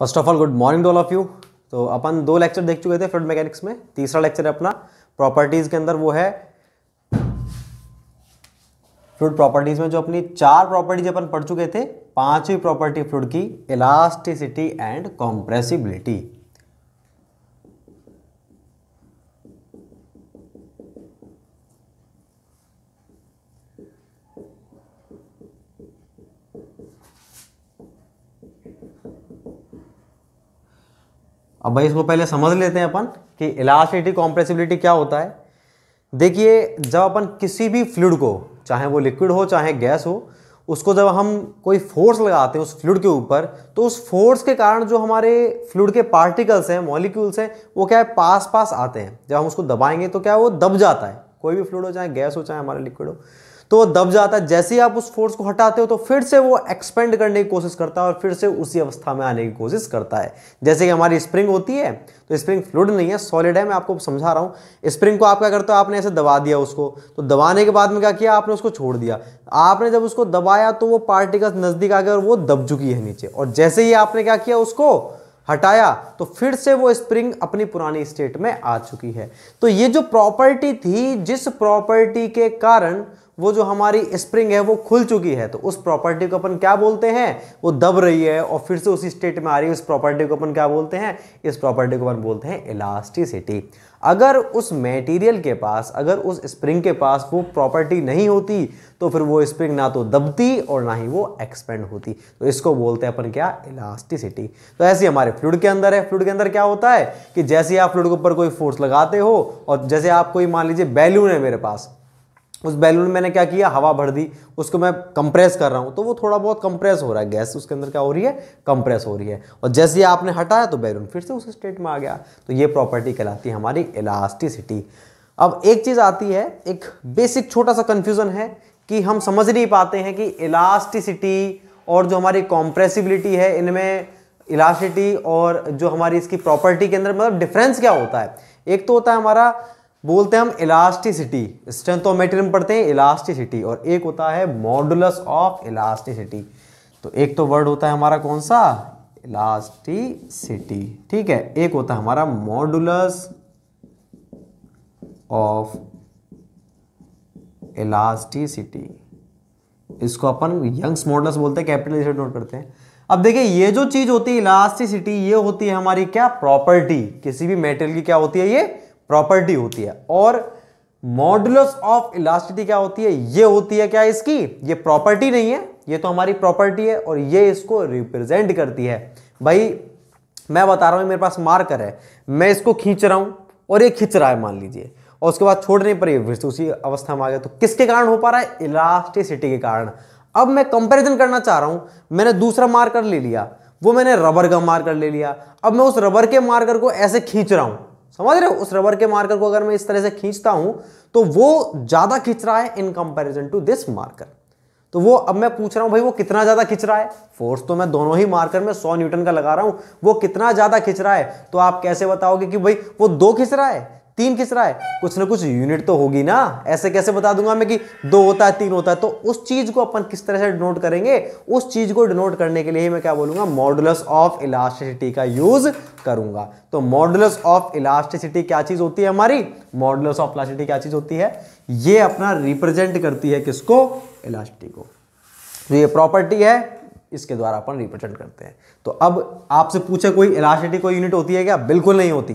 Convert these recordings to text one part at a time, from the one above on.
first of all good morning to all of you तो अपन दो लेक्चर देख चुके थे फ्लूड मैकेनिक्स में तीसरा लेक्चर है अपना प्रॉपर्टीज़ के अंदर वो है फ्लूड प्रॉपर्टीज़ में जो अपनी चार प्रॉपर्टीज अपन पढ़ चुके थे पांचवी प्रॉपर्टी फ्लूड की इलास्टिसिटी एंड कॉम्प्रेसिबिलिटी अब भाई इसको पहले समझ लेते हैं अपन कि इलास्टिसिटी कॉम्प्रेसिबिलिटी क्या होता है देखिए जब अपन किसी भी फ्लूड को चाहे वो लिक्विड हो चाहे गैस हो उसको जब हम कोई फोर्स लगाते हैं उस फ्लूड के ऊपर तो उस फोर्स के कारण जो हमारे फ्लूड के पार्टिकल्स हैं मॉलिक्यूल्स हैं वो क्या है पास पास आते हैं जब हम उसको दबाएंगे तो क्या वो दब जाता है कोई भी फ्लूड हो चाहे गैस हो चाहे हमारा लिक्विड हो तो वो दब जाता है जैसे ही आप उस फोर्स को हटाते हो तो फिर से वो एक्सपेंड करने की कोशिश करता है और फिर से उसी अवस्था में आने की कोशिश करता है जैसे कि हमारी स्प्रिंग होती है तो स्प्रिंग फ्लूड नहीं है सॉलिड है मैं आपको समझा रहा हूँ स्प्रिंग को आप क्या करते हो आपने ऐसे दबा दिया उसको तो दबाने के बाद में क्या किया आपने उसको छोड़ दिया आपने जब उसको दबाया तो वो पार्टिकल्स नज़दीक आ गए और वो दब चुकी है नीचे और जैसे ही आपने क्या किया उसको हटाया तो फिर से वो स्प्रिंग अपनी पुरानी स्टेट में आ चुकी है तो ये जो प्रॉपर्टी थी जिस प्रॉपर्टी के कारण वो जो हमारी स्प्रिंग है वो खुल चुकी है तो उस प्रॉपर्टी को अपन क्या बोलते हैं वो दब रही है और फिर से उसी स्टेट में आ रही है उस प्रॉपर्टी को अपन क्या बोलते हैं इस प्रॉपर्टी को अपन बोलते हैं इलास्टिसिटी अगर उस मटेरियल के पास अगर उस स्प्रिंग के पास वो प्रॉपर्टी नहीं होती तो फिर वो स्प्रिंग ना तो दबती और ना ही वो एक्सपेंड होती तो इसको बोलते हैं अपन क्या इलास्टिसिटी तो ऐसे हमारे फ्लूड के अंदर है फ्लूड के अंदर क्या होता है कि जैसे आप फ्लूड के ऊपर कोई फोर्स लगाते हो और जैसे आप कोई मान लीजिए बैलून है मेरे पास उस बैलून में मैंने क्या किया हवा भर दी उसको मैं कंप्रेस कर रहा हूँ तो वो थोड़ा बहुत कंप्रेस हो रहा है गैस उसके अंदर क्या हो रही है कंप्रेस हो रही है और जैसे ही आपने हटाया तो बैलून फिर से उस स्टेट में आ गया तो ये प्रॉपर्टी कहलाती है हमारी इलास्टिसिटी अब एक चीज़ आती है एक बेसिक छोटा सा कन्फ्यूज़न है कि हम समझ नहीं पाते हैं कि इलास्टिसिटी और जो हमारी कॉम्प्रेसिबिलिटी है इनमें इलास्टिसिटी और जो हमारी इसकी प्रॉपर्टी के अंदर मतलब डिफरेंस क्या होता है एक तो होता है हमारा बोलते हैं हम इलास्टिसिटी स्ट्रेंथोमेट्री में पढ़ते हैं इलास्टिसिटी और एक होता है मॉडुलस ऑफ इलास्टिसिटी तो एक तो वर्ड होता है हमारा कौन सा इलास्टिसिटी ठीक है एक होता है हमारा मॉडुलस ऑफ इलास्टिसिटी इसको अपन यंग्स मॉडल्स बोलते हैं कैपिटल नोट करते हैं अब देखिए ये जो चीज होती है इलास्टिसिटी ये होती है हमारी क्या प्रॉपर्टी किसी भी मेटेरियल की क्या होती है ये प्रॉपर्टी होती है और मॉडुलस ऑफ इलास्टिटी क्या होती है ये होती है क्या इसकी ये प्रॉपर्टी नहीं है ये तो हमारी प्रॉपर्टी है और ये इसको रिप्रेजेंट करती है भाई मैं बता रहा हूँ मेरे पास मार्कर है मैं इसको खींच रहा हूँ और ये खींच रहा है मान लीजिए और उसके बाद छोड़ने पर ये फिर से उसी अवस्था में आ गया तो किसके कारण हो पा रहा है इलास्टिसिटी के कारण अब मैं कंपेरिजन करना चाह रहा हूँ मैंने दूसरा मार्कर ले लिया वो मैंने रबर का मार्कर ले लिया अब मैं उस रबर के मार्कर को ऐसे खींच रहा हूँ समझ रहे हो उस रबर के मार्कर को अगर मैं इस तरह से खींचता हूं तो वो ज्यादा खिंच रहा है in comparison to this marker तो वो अब मैं पूछ रहा हूं भाई वो कितना ज्यादा खिंच रहा है फोर्स तो मैं दोनों ही मार्कर में 100 न्यूटन का लगा रहा हूं वो कितना ज्यादा खिंच रहा है तो आप कैसे बताओगे कि भाई वो दो खिंच रहा है तीन किस रहा है कुछ ना कुछ यूनिट तो होगी ना ऐसे कैसे बता दूंगा मैं कि दो होता है तीन होता है तो उस चीज को अपन किस तरह से डिनोट करेंगे उस चीज को डिनोट करने के लिए मैं क्या बोलूंगा मॉडुलस ऑफ इलास्टिसिटी का यूज करूंगा तो मॉडुलस ऑफ इलास्टिसिटी क्या चीज होती है हमारी मॉडुलस ऑफ इलास्टिसिटी क्या चीज होती है ये अपना रिप्रेजेंट करती है किसको इलास्टिक को तो ये प्रॉपर्टी है इसके द्वारा अपन रिप्रेजेंट करते हैं तो अब आपसे पूछे कोई इलास्टिसिटी कोई यूनिट होती है क्या बिल्कुल नहीं होती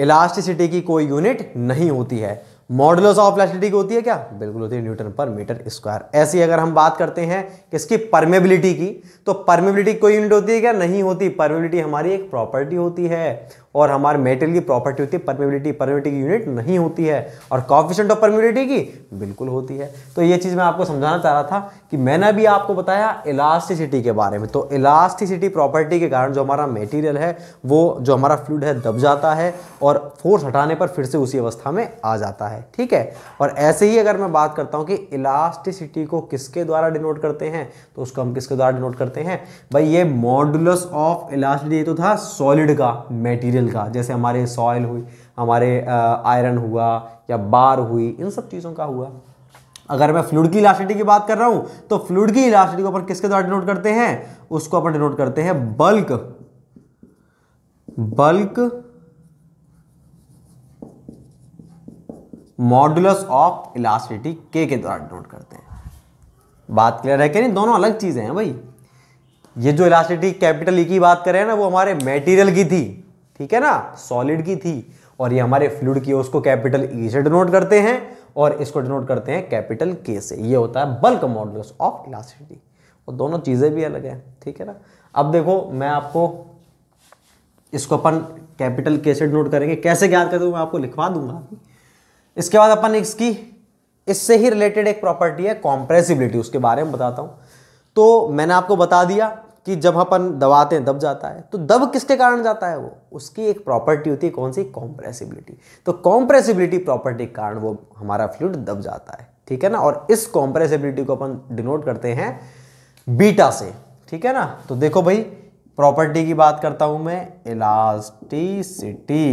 इलास्टिसिटी की कोई यूनिट नहीं होती है मॉडुलस ऑफ इलास्टिसिटी की होती है क्या बिल्कुल होती है न्यूटन पर मीटर स्क्वायर ऐसी अगर हम बात करते हैं किसकी परमेबिलिटी की तो परमेबिलिटी कोई यूनिट होती है क्या नहीं होती परमेबिलिटी हमारी एक प्रॉपर्टी होती है और हमारे मेटेरियल की प्रॉपर्टी होती है परमेबिलिटी परमेबिलिटी की यूनिट नहीं होती है और कॉफिशेंट ऑफ परमिबिलिटी की बिल्कुल होती है तो ये चीज़ मैं आपको समझाना चाह रहा था कि मैंने भी आपको बताया इलास्टिसिटी के बारे में तो इलास्टिसिटी प्रॉपर्टी के कारण जो हमारा मेटीरियल है वो जो हमारा फ्लूड है दब जाता है और फोर्स हटाने पर फिर से उसी अवस्था में आ जाता है ठीक है और ऐसे ही अगर मैं बात करता हूँ कि इलास्टिसिटी को किसके द्वारा डिनोट करते हैं तो उसको हम किसके द्वारा डिनोट करते हैं भाई ये मॉडुलस ऑफ इलास्टिसिटी तो था सॉलिड का मेटीरियल मटेरियल का जैसे हमारे सॉयल हुई हमारे आयरन हुआ या बार हुई इन सब चीज़ों का हुआ अगर मैं फ्लूड की इलास्टिटी की बात कर रहा हूँ तो फ्लूड की इलास्टिटी को अपन किसके द्वारा डिनोट करते हैं उसको अपन डिनोट करते हैं bulk bulk modulus of elasticity के के द्वारा डिनोट करते हैं बात क्लियर है कि नहीं दोनों अलग चीज़ें हैं भाई ये जो इलास्टिटी कैपिटल ई की बात कर रहे हैं ना वो हमारे मेटीरियल की थी ठीक है ना सॉलिड की थी और ये हमारे फ्लूड की उसको कैपिटल ई e से डिनोट करते हैं और इसको डिनोट करते हैं कैपिटल के से ये होता है बल्क मॉडल्स ऑफ इलास्टिसिटी और दोनों चीज़ें भी अलग है ठीक है ना अब देखो मैं आपको इसको अपन कैपिटल के से डिनोट करेंगे कैसे याद करते हुए मैं आपको लिखवा दूंगा अभी इसके बाद अपन इसकी इससे ही रिलेटेड एक प्रॉपर्टी है कॉम्प्रेसिबिलिटी उसके बारे में बताता हूं तो मैंने आपको बता दिया कि जब अपन दबाते हैं दब जाता है तो दब किसके कारण जाता है वो उसकी एक प्रॉपर्टी होती है कौन सी कॉम्प्रेसिबिलिटी तो कॉम्प्रेसिबिलिटी प्रॉपर्टी के कारण वो हमारा फ्लूड दब जाता है ठीक है ना और इस कॉम्प्रेसिबिलिटी को अपन डिनोट करते हैं बीटा से ठीक है ना तो देखो भाई प्रॉपर्टी की बात करता हूं मैं इलास्टिसिटी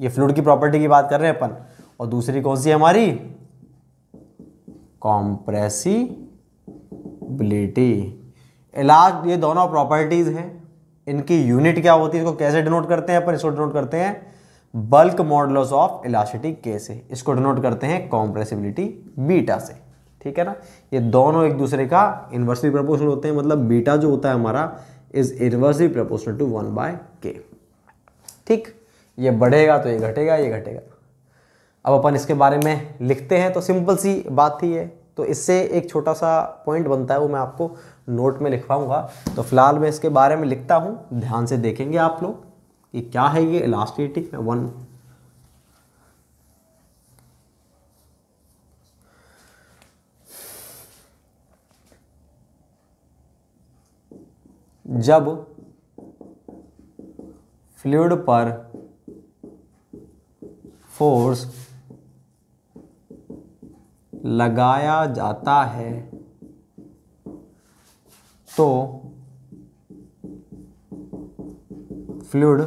ये फ्लूड की प्रॉपर्टी की बात कर रहे हैं अपन और दूसरी कौन सी हमारी कॉम्प्रेसिबिलिटी इलाज ये दोनों प्रॉपर्टीज़ हैं इनकी यूनिट क्या होती है इसको कैसे डिनोट करते हैं अपन इसको डिनोट करते हैं बल्क मॉडल्स ऑफ इलास्टिटी के से इसको डिनोट करते हैं कॉम्प्रेसिबिलिटी बीटा से ठीक है ना ये दोनों एक दूसरे का इन्वर्सिव प्रपोर्शनल होते हैं मतलब बीटा जो होता है हमारा is inversely proportional to one by K ठीक ये बढ़ेगा तो ये घटेगा ये घटेगा अब अपन इसके बारे में लिखते हैं तो सिंपल सी बात थी है तो इससे एक छोटा सा पॉइंट बनता है वो मैं आपको नोट में लिखवाऊंगा तो फिलहाल मैं इसके बारे में लिखता हूँ ध्यान से देखेंगे आप लोग कि क्या है ये इलास्टिटी वन जब फ्लूड पर फोर्स लगाया जाता है तो फ्लूड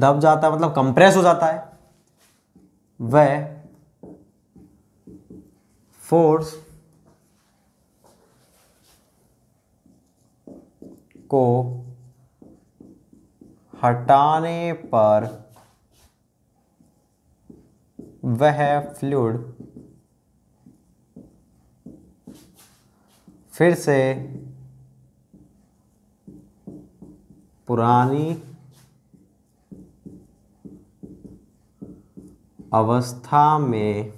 दब जाता है मतलब कंप्रेस हो जाता है वह फोर्स को हटाने पर वह फ्लूड फिर से पुरानी अवस्था में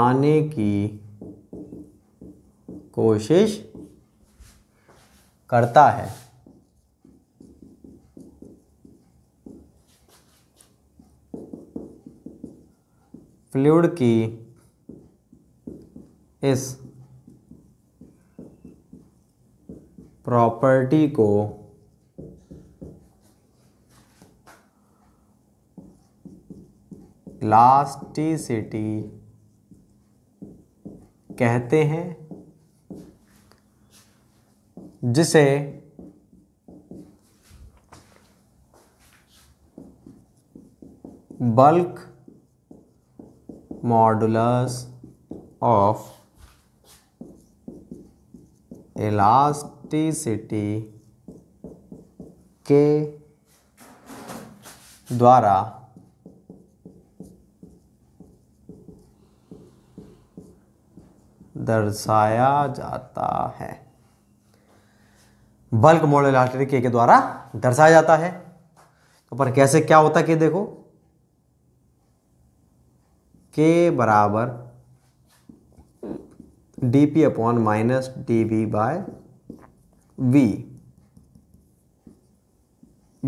आने की कोशिश करता है फ्लूड की इस प्रॉपर्टी को इलास्टिसिटी कहते हैं जिसे बल्क मॉडुलस ऑफ इलास्टिसिटी के द्वारा दर्शाया जाता है बल्क मॉडल आर्टरी के, के द्वारा दर्शाया जाता है तो पर कैसे क्या होता है कि देखो के बराबर D P upon minus D B by V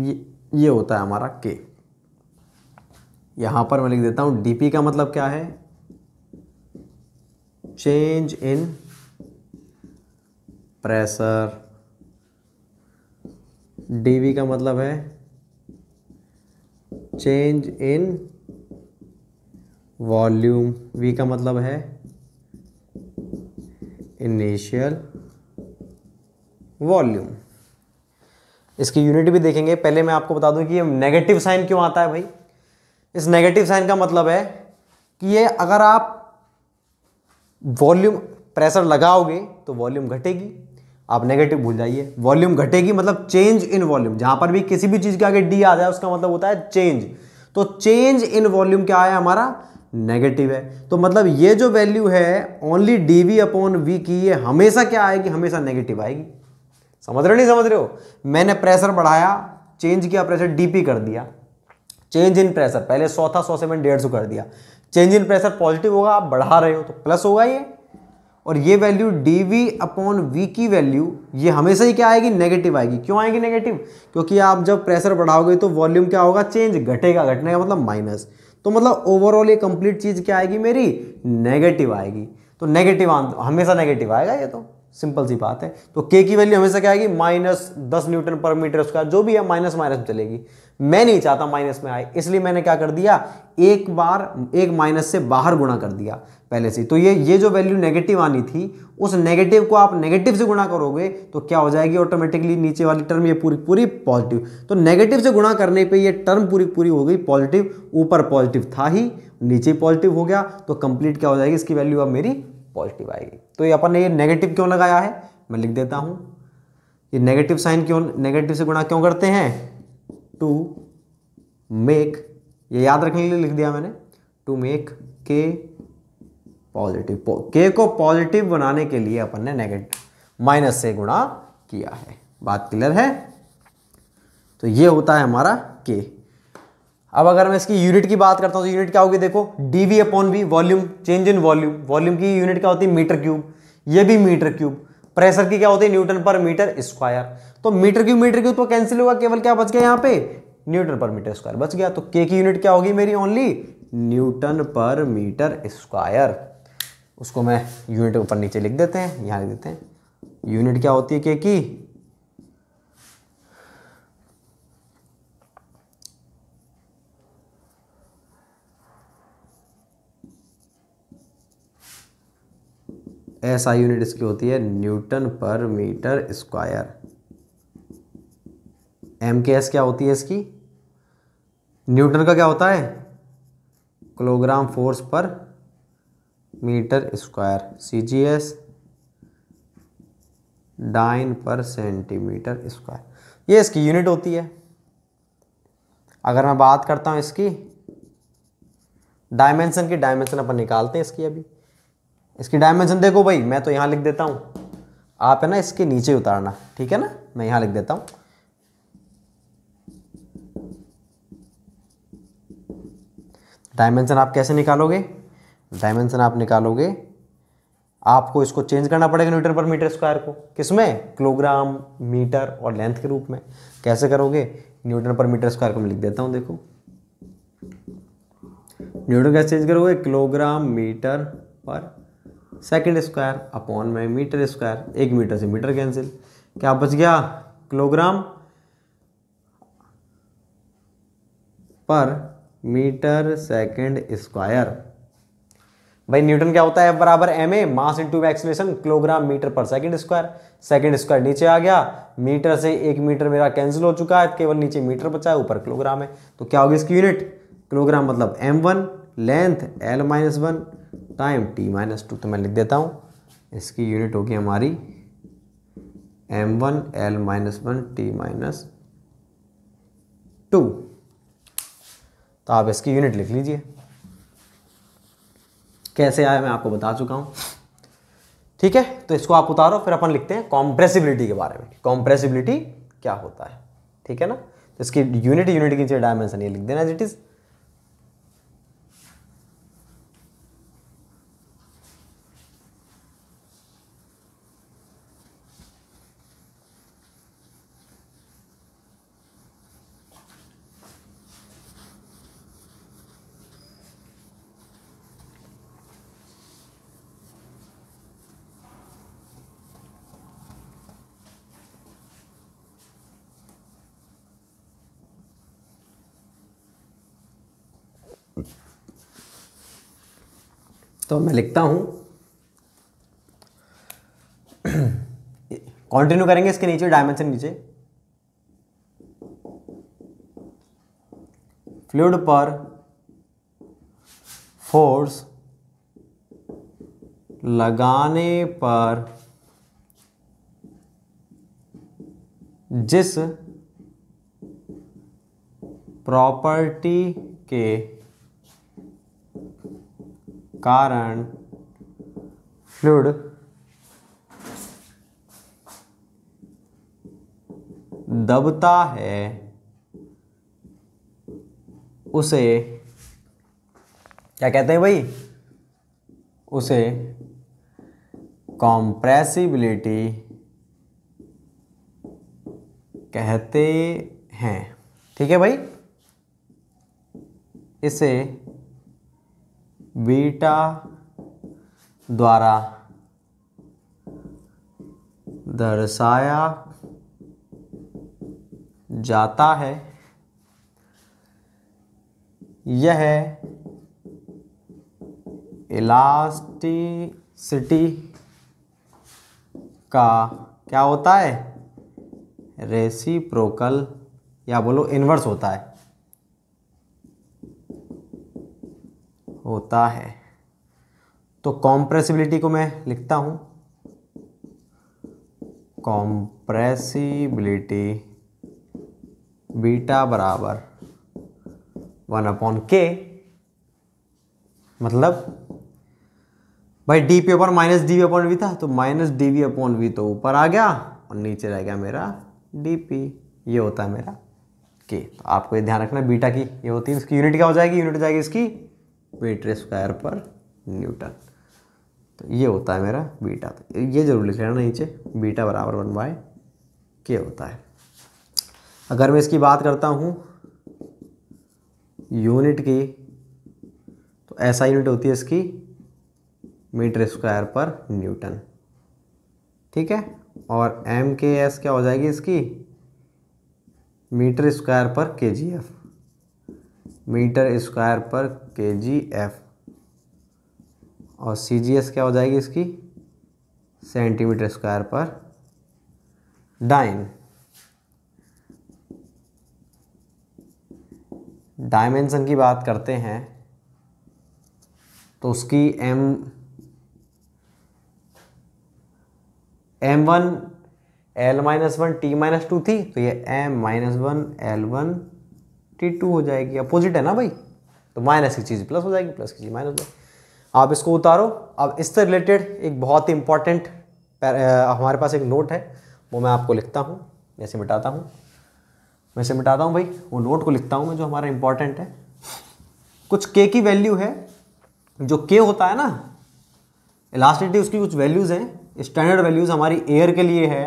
ये होता है हमारा के यहां पर मैं लिख देता हूं डीपी का मतलब क्या है चेंज इन प्रेशर डी का मतलब है चेंज इन वॉल्यूम वी का मतलब है इनिशियल वॉल्यूम इसकी यूनिट भी देखेंगे पहले मैं आपको बता दूं कि ये नेगेटिव साइन क्यों आता है भाई इस नेगेटिव साइन का मतलब है कि ये अगर आप वॉल्यूम प्रेशर लगाओगे तो वॉल्यूम घटेगी आप नेगेटिव भूल जाइए वॉल्यूम घटेगी मतलब चेंज इन वॉल्यूम जहां पर भी किसी भी चीज़ के आगे डी आ जाए उसका मतलब होता है चेंज तो चेंज इन वॉल्यूम क्या है हमारा नेगेटिव है तो मतलब ये जो वैल्यू है only D V upon V की ये हमेशा क्या आएगी हमेशा नेगेटिव आएगी समझ रहे हो नहीं समझ रहे हो मैंने प्रेशर बढ़ाया चेंज किया प्रेशर डीपी कर दिया चेंज इन प्रेशर पहले सौ था सौ से मैंने डेढ़ सौ कर दिया चेंज इन प्रेशर पॉजिटिव होगा आप बढ़ा रहे हो तो प्लस होगा ये और ये value D V upon V की वैल्यू ये हमेशा ही क्या आएगी नेगेटिव आएगी क्यों आएगी नेगेटिव क्योंकि आप जब प्रेशर बढ़ाओगे तो वॉल्यूम क्या होगा चेंज घटेगा घटने का मतलब माइनस तो मतलब ओवरऑल ये कंप्लीट चीज़ क्या आएगी मेरी नेगेटिव आएगी तो नेगेटिव हमेशा नेगेटिव आएगा ये तो सिंपल सी बात है तो के की वैल्यू हमेशा क्या आएगी माइनस दस न्यूटन पर मीटर उसका जो भी है माइनस माइनस में चलेगी मैं नहीं चाहता माइनस में आए इसलिए मैंने क्या कर दिया एक बार एक माइनस से बाहर गुणा कर दिया पहले से तो ये ये जो वैल्यू नेगेटिव आनी थी उस नेगेटिव को आप नेगेटिव से गुणा करोगे तो क्या हो जाएगी ऑटोमेटिकली नीचे वाली टर्म ये पूरी पूरी पॉजिटिव तो नेगेटिव से गुणा करने पे ये टर्म पूरी पूरी हो गई पॉजिटिव ऊपर पॉजिटिव था ही नीचे पॉजिटिव हो गया तो कंप्लीट क्या हो जाएगी इसकी वैल्यू अब मेरी पॉजिटिव आएगी तो ये अपन ने ये नेगेटिव क्यों लगाया है मैं लिख देता हूँ ये नेगेटिव साइन क्यों नेगेटिव से गुणा क्यों करते हैं टू मेक ये याद रखने के लिए लिख दिया मैंने टू मेक के पॉजिटिव के को पॉजिटिव बनाने के लिए अपन ने नेगेटिव माइनस से गुणा किया है बात क्लियर है तो ये होता है हमारा के अब अगर मैं इसकी यूनिट की बात करता हूं तो यूनिट क्या होगी देखो DV upon B volume change in volume volume की यूनिट क्या होती है मीटर क्यूब ये भी मीटर क्यूब प्रेशर की क्या होती है न्यूटन पर मीटर स्क्वायर तो मीटर क्यूब मीटर क्यूब तो कैंसिल होगा केवल क्या बच गया यहां पे न्यूटन पर मीटर स्क्वायर बच गया तो के की यूनिट क्या होगी मेरी ओनली न्यूटन पर मीटर स्क्वायर उसको मैं यूनिट ऊपर नीचे लिख देते हैं यहाँ लिख देते हैं यूनिट क्या होती है के की ऐसा यूनिट इसकी होती है न्यूटन पर metre square M K S क्या होती है इसकी न्यूटन का क्या होता है किलोग्राम फोर्स पर metre square C G S dyne पर सेंटीमीटर स्क्वायर ये इसकी यूनिट होती है अगर मैं बात करता हूं इसकी डायमेंशन की डायमेंशन अपन निकालते हैं इसकी अभी इसकी डायमेंशन देखो भाई मैं तो यहां लिख देता हूं आप है ना इसके नीचे उतारना ठीक है ना मैं यहां लिख देता हूं डायमेंशन आप कैसे निकालोगे डायमेंशन आप निकालोगे आपको इसको चेंज करना पड़ेगा न्यूटन पर मीटर स्क्वायर को किसमें किलोग्राम मीटर और लेंथ के रूप में कैसे करोगे न्यूटन पर मीटर स्क्वायर को मैं लिख देता हूँ देखो न्यूटन कैसे चेंज करोगे किलोग्राम मीटर पर सेकेंड स्क्वायर अपॉन में मीटर स्क्वायर एक मीटर से मीटर कैंसिल क्या बच गया किलोग्राम पर मीटर सेकेंड स्क्वायर भाई न्यूटन क्या होता है एफ बराबर M A mass into acceleration kilogram metre पर सेकंड स्क्वायर सेकंड स्क्वायर नीचे आ गया मीटर से एक मीटर मेरा कैंसिल हो चुका है केवल नीचे मीटर बचा है ऊपर किलोग्राम है तो क्या होगी इसकी यूनिट किलोग्राम मतलब M one length L minus one time T minus two तो मैं लिख देता हूँ इसकी यूनिट होगी हमारी M one L minus one T minus two तो आप इसकी यूनिट लिख लीजिए कैसे आया मैं आपको बता चुका हूँ ठीक है तो इसको आप उतारो फिर अपन लिखते हैं कॉम्प्रेसिबिलिटी के बारे में कॉम्प्रेसिबिलिटी क्या होता है ठीक है ना तो इसकी यूनिट यूनिट की चाहिए डायमेंशन ये लिख देना इट इज़ तो मैं लिखता हूं कंटिन्यू करेंगे इसके नीचे डायमेंशन नीचे फ्लूड पर फोर्स लगाने पर जिस प्रॉपर्टी के कारण फ्लूड दबता है उसे क्या कहते हैं भाई उसे कॉम्प्रेसिबिलिटी कहते हैं ठीक है भाई इसे बीटा द्वारा दर्शाया जाता है यह इलास्टिसिटी का क्या होता है रेसिप्रोकल या बोलो इन्वर्स होता है होता है तो कॉम्प्रेसिबिलिटी को मैं लिखता हूं कॉम्प्रेसिबिलिटी बीटा बराबर वन अपॉन के मतलब भाई D P upon minus D V upon V था तो minus D V upon V तो ऊपर आ गया और नीचे रह गया मेरा डी पी ये होता है मेरा के तो आपको ये ध्यान रखना बीटा की ये होती है इसकी यूनिट क्या हो जाएगी यूनिट हो जाएगी इसकी मीटर स्क्वायर पर न्यूटन तो ये होता है मेरा बीटा तो ये जरूर लिख लेना नीचे बीटा बराबर वन बाय के होता है अगर मैं इसकी बात करता हूँ यूनिट की तो ऐसा यूनिट होती है इसकी मीटर स्क्वायर पर न्यूटन ठीक है और एम के एस क्या हो जाएगी इसकी मीटर स्क्वायर पर के जी एफ मीटर स्क्वायर पर के जी एफ और सी जी एस क्या हो जाएगी इसकी सेंटीमीटर स्क्वायर पर डाइन डायमेंशन की बात करते हैं तो उसकी M M one L minus one T minus two थी तो ये M minus one L one T two हो जाएगी अपोजिट है ना भाई तो माइनस की चीज़ प्लस हो जाएगी प्लस की चीज़ माइनस हो जाएगी आप इसको उतारो अब इससे रिलेटेड एक बहुत ही इंपॉर्टेंट हमारे पास एक नोट है वो मैं आपको लिखता हूँ ऐसे मिटाता हूँ मैं मिटाता हूँ भाई वो नोट को लिखता हूँ मैं जो हमारा इंपॉर्टेंट है कुछ के की वैल्यू है जो के होता है ना इलास्टिटी उसकी कुछ वैल्यूज़ हैं स्टैंडर्ड वैल्यूज़ हमारी एयर के लिए है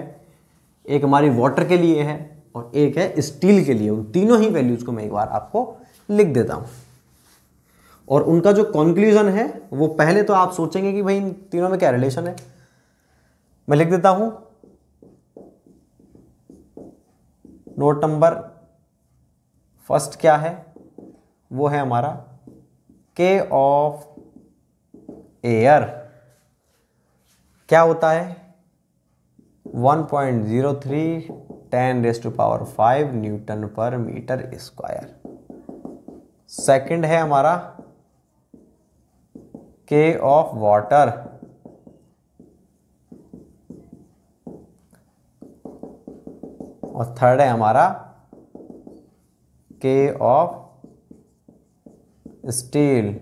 एक हमारी वाटर के लिए है और एक है स्टील के लिए उन तीनों ही वैल्यूज़ को मैं एक बार आपको लिख देता हूं और उनका जो कंक्लूजन है वो पहले तो आप सोचेंगे कि भाई इन तीनों में क्या रिलेशन है मैं लिख देता हूं नोट नंबर फर्स्ट क्या है वो है हमारा के ऑफ एयर क्या होता है 1.03 ten raise to power five newton पर मीटर स्क्वायर सेकंड है हमारा के ऑफ वाटर और थर्ड है हमारा के ऑफ स्टील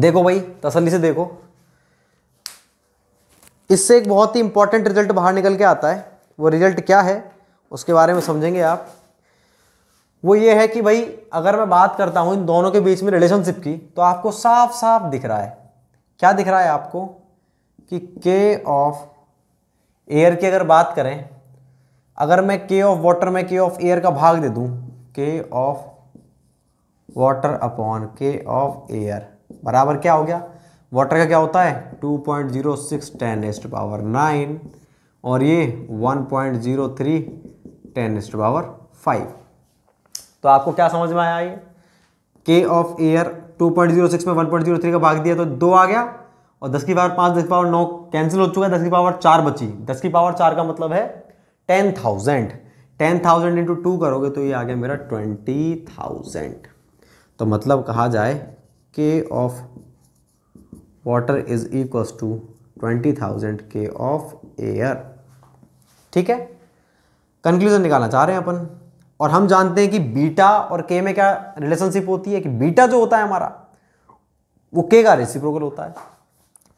देखो भाई तसल्ली से देखो इससे एक बहुत ही इंपॉर्टेंट रिजल्ट बाहर निकल के आता है वो रिजल्ट क्या है उसके बारे में समझेंगे आप वो ये है कि भाई अगर मैं बात करता हूँ इन दोनों के बीच में रिलेशनशिप की तो आपको साफ साफ दिख रहा है क्या दिख रहा है आपको कि के ऑफ एयर की अगर बात करें अगर मैं के ऑफ वाटर में के ऑफ एयर का भाग दे दूँ K of water upon K of air बराबर क्या हो गया वाटर का क्या होता है two point zero six ten एस्ट पावर नाइन और ये 1.03 पॉइंट जीरो थ्री टेन एस्ट पावर फाइव तो आपको क्या समझ में आया ये के ऑफ एयर 2.06 में 1.03 का भाग दिया तो दो आ गया और 10 की पावर पाँच दस की पावर नौ कैंसिल हो चुका है 10 की पावर चार बची 10 की पावर चार का मतलब है 10,000 10,000 इंटू टू करोगे तो ये आ गया मेरा 20,000 तो मतलब कहा जाए K of water is equals to twenty thousand K of air ठीक है कंक्लूजन निकालना चाह रहे हैं अपन और हम जानते हैं कि बीटा और के में क्या रिलेशनशिप होती है कि बीटा जो होता है हमारा वो के का रेसिप्रोकल होता है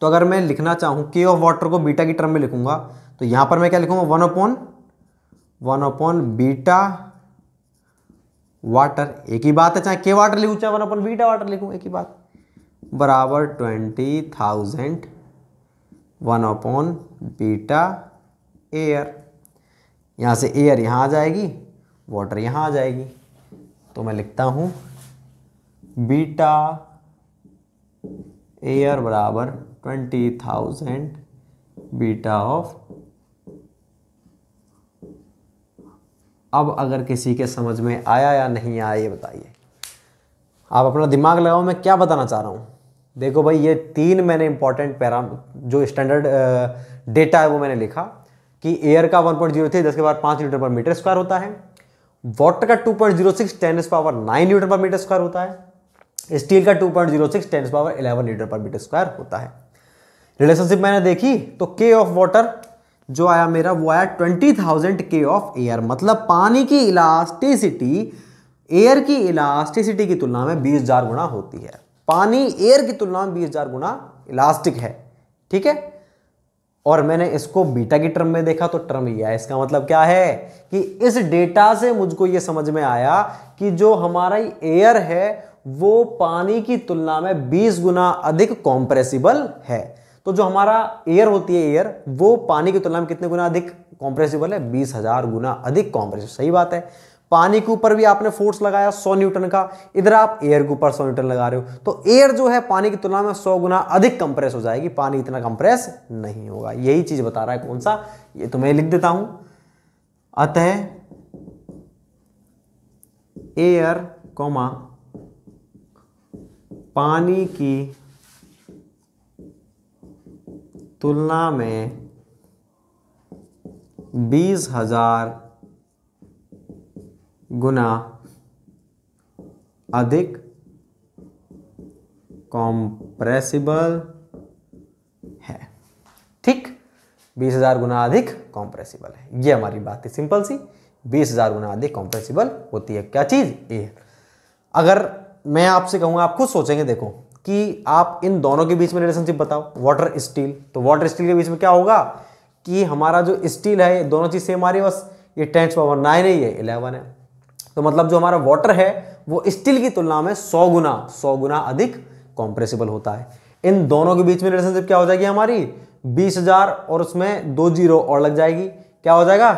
तो अगर मैं लिखना चाहूँ के ऑफ वाटर को बीटा की टर्म में लिखूंगा तो यहाँ पर मैं क्या लिखूंगा one upon one upon beta water एक ही बात है चाहे के वाटर लिखू चाहे वन अपॉन बीटा वाटर लिखूँ एक ही बात बराबर twenty thousand one upon beta air यहाँ से एयर यहाँ आ जाएगी वाटर यहाँ आ जाएगी तो मैं लिखता हूँ बीटा एयर बराबर ट्वेंटी थाउजेंड बीटा ऑफ अब अगर किसी के समझ में आया या नहीं आया ये बताइए आप अपना दिमाग लगाओ मैं क्या बताना चाह रहा हूँ देखो भाई ये तीन मैंने इंपॉर्टेंट पैराम जो स्टैंडर्ड डेटा है वो मैंने लिखा कि एयर का जीरो थ्री दस के बाद पाँच लीटर पर मीटर स्क्वायर होता है वाटर का 2.06 point zero six ten power nine litre पर मीटर स्क्वायर होता है स्टील का 2.06 point zero six ten power eleven litre पर मीटर स्क्वायर होता है रिलेशनशिप मैंने देखी तो के ऑफ वाटर जो आया मेरा वो आया twenty thousand K of air मतलब पानी की इलास्टिसिटी एयर की इलास्टिसिटी की तुलना में बीस हजार गुना होती है पानी एयर की तुलना में बीस हजार गुना इलास्टिक है ठीक है और मैंने इसको बीटा की टर्म में देखा तो टर्म ये है इसका मतलब क्या है कि इस डेटा से मुझको ये समझ में आया कि जो हमारा एयर है वो पानी की तुलना में 20 गुना अधिक कॉम्प्रेसिबल है तो जो हमारा एयर होती है एयर वो पानी की तुलना में कितने गुना अधिक कॉम्प्रेसिबल है बीस हजार गुना अधिक कॉम्प्रेसिबल सही बात है पानी के ऊपर भी आपने फोर्स लगाया सौ न्यूटन का इधर आप एयर के ऊपर सौ न्यूटन लगा रहे हो तो एयर जो है पानी की तुलना में सौ गुना अधिक कंप्रेस हो जाएगी पानी इतना कंप्रेस नहीं होगा यही चीज बता रहा है कौन सा ये तो मैं लिख देता हूं अतः एयर कोमा पानी की तुलना में बीस हजार गुना अधिक कॉम्प्रेसिबल है ठीक बीस हजार गुना अधिक कॉम्प्रेसिबल है ये हमारी बात है सिंपल सी बीस हजार गुना अधिक कॉम्प्रेसिबल होती है क्या चीज़ एयर अगर मैं आपसे कहूंगा आप खुद सोचेंगे देखो कि आप इन दोनों के बीच में रिलेशनशिप बताओ वाटर स्टील तो वाटर स्टील के बीच में क्या होगा कि हमारा जो स्टील है दोनों चीज़ सेम आ रही है बस ये टेंस पावर नाइन ही है इलेवन है तो मतलब जो हमारा वाटर है वो स्टील की तुलना में सौ गुना सौ गुना अधिक कॉम्प्रेसिबल होता है इन दोनों के बीच में रिलेशनशिप क्या हो जाएगी हमारी बीस हजार और उसमें दो जीरो और लग जाएगी क्या हो जाएगा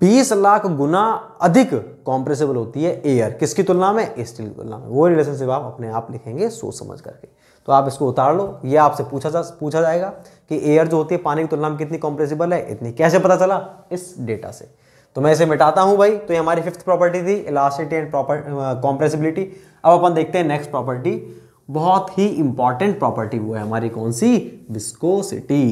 बीस लाख गुना अधिक कॉम्प्रेसिबल होती है एयर किसकी तुलना में स्टील की तुलना में वो रिलेशनशिप आप अपने आप लिखेंगे सोच समझ करके तो आप इसको उतार लो ये आपसे पूछा जा पूछा जाएगा कि एयर जो होती है पानी की तुलना में कितनी कॉम्प्रेसिबल है इतनी कैसे पता चला इस डेटा से तो मैं इसे मिटाता हूँ भाई तो ये हमारी फिफ्थ प्रॉपर्टी थी इलास्टिटी एंड प्रॉपर कॉम्प्रेसिबिलिटी अब अपन देखते हैं नेक्स्ट प्रॉपर्टी बहुत ही इंपॉर्टेंट प्रॉपर्टी वो है हमारी कौन सी विस्कोसिटी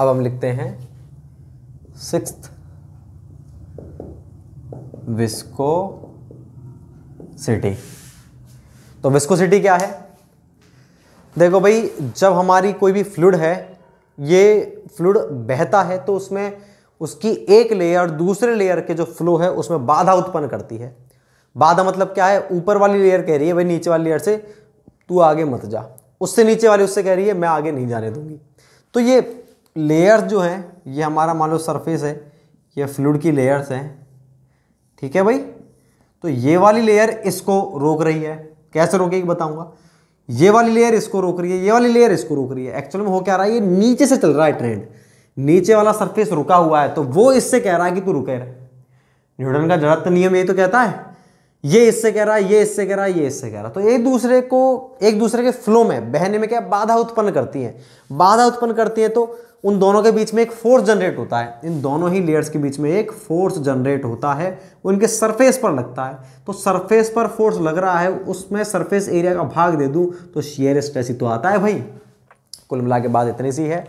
अब हम लिखते हैं सिक्स विस्को सिटी तो विस्को सिटी क्या है देखो भाई जब हमारी कोई भी फ्लूड है ये फ्लूड बहता है तो उसमें उसकी एक लेयर दूसरे लेयर के जो फ्लो है उसमें बाधा उत्पन्न करती है बाधा मतलब क्या है ऊपर वाली लेयर कह रही है भाई नीचे वाली लेयर से तू आगे मत जा उससे नीचे वाली उससे कह रही है मैं आगे नहीं जाने दूंगी तो ये लेयर्स जो हैं ये हमारा मान लो सरफेस है ये फ्लूड की लेयर्स हैं ठीक है भाई तो ये वाली लेयर इसको रोक रही है कैसे रोकेगी बताऊंगा ये वाली लेयर इसको रोक रही है ये वाली लेयर इसको रोक रही है एक्चुअल में हो क्या रहा है ये नीचे से चल रहा है ट्रेंड नीचे वाला सरफेस रुका हुआ है तो वो इससे कह रहा है कि तू रुके रहे न्यूटन का जड़त नियम ये तो कहता है ये इससे कह रहा है ये इससे कह रहा है ये इससे कह रहा तो एक दूसरे को एक दूसरे के फ्लो में बहने में क्या बाधा उत्पन्न करती है बाधा उत्पन्न करती है तो उन दोनों के बीच में एक फोर्स जनरेट होता है इन दोनों ही लेयर्स के बीच में एक फोर्स जनरेट होता है उनके सरफेस पर लगता है तो सरफेस पर फोर्स लग रहा है उसमें सरफेस एरिया का भाग दे दूं तो शेयर स्ट्रेस ही तो आता है भाई कुल मिला के बाद इतनी सी है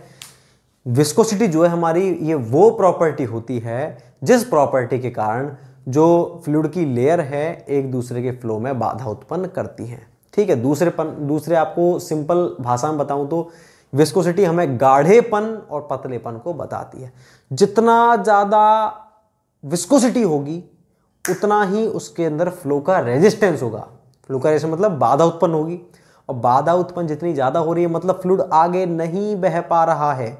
विस्कोसिटी जो है हमारी ये वो प्रॉपर्टी होती है जिस प्रॉपर्टी के कारण जो फ्लूड की लेयर है एक दूसरे के फ्लो में बाधा उत्पन्न करती है ठीक है दूसरेपन दूसरे आपको सिंपल भाषा में बताऊं तो विस्कोसिटी हमें गाढ़ेपन और पतलेपन को बताती है जितना ज़्यादा विस्कोसिटी होगी उतना ही उसके अंदर फ्लो का रेजिस्टेंस होगा फ्लो का रेजिस्टेंस मतलब बाधा उत्पन्न होगी और बाधा उत्पन्न जितनी ज़्यादा हो रही है मतलब फ्लूड आगे नहीं बह पा रहा है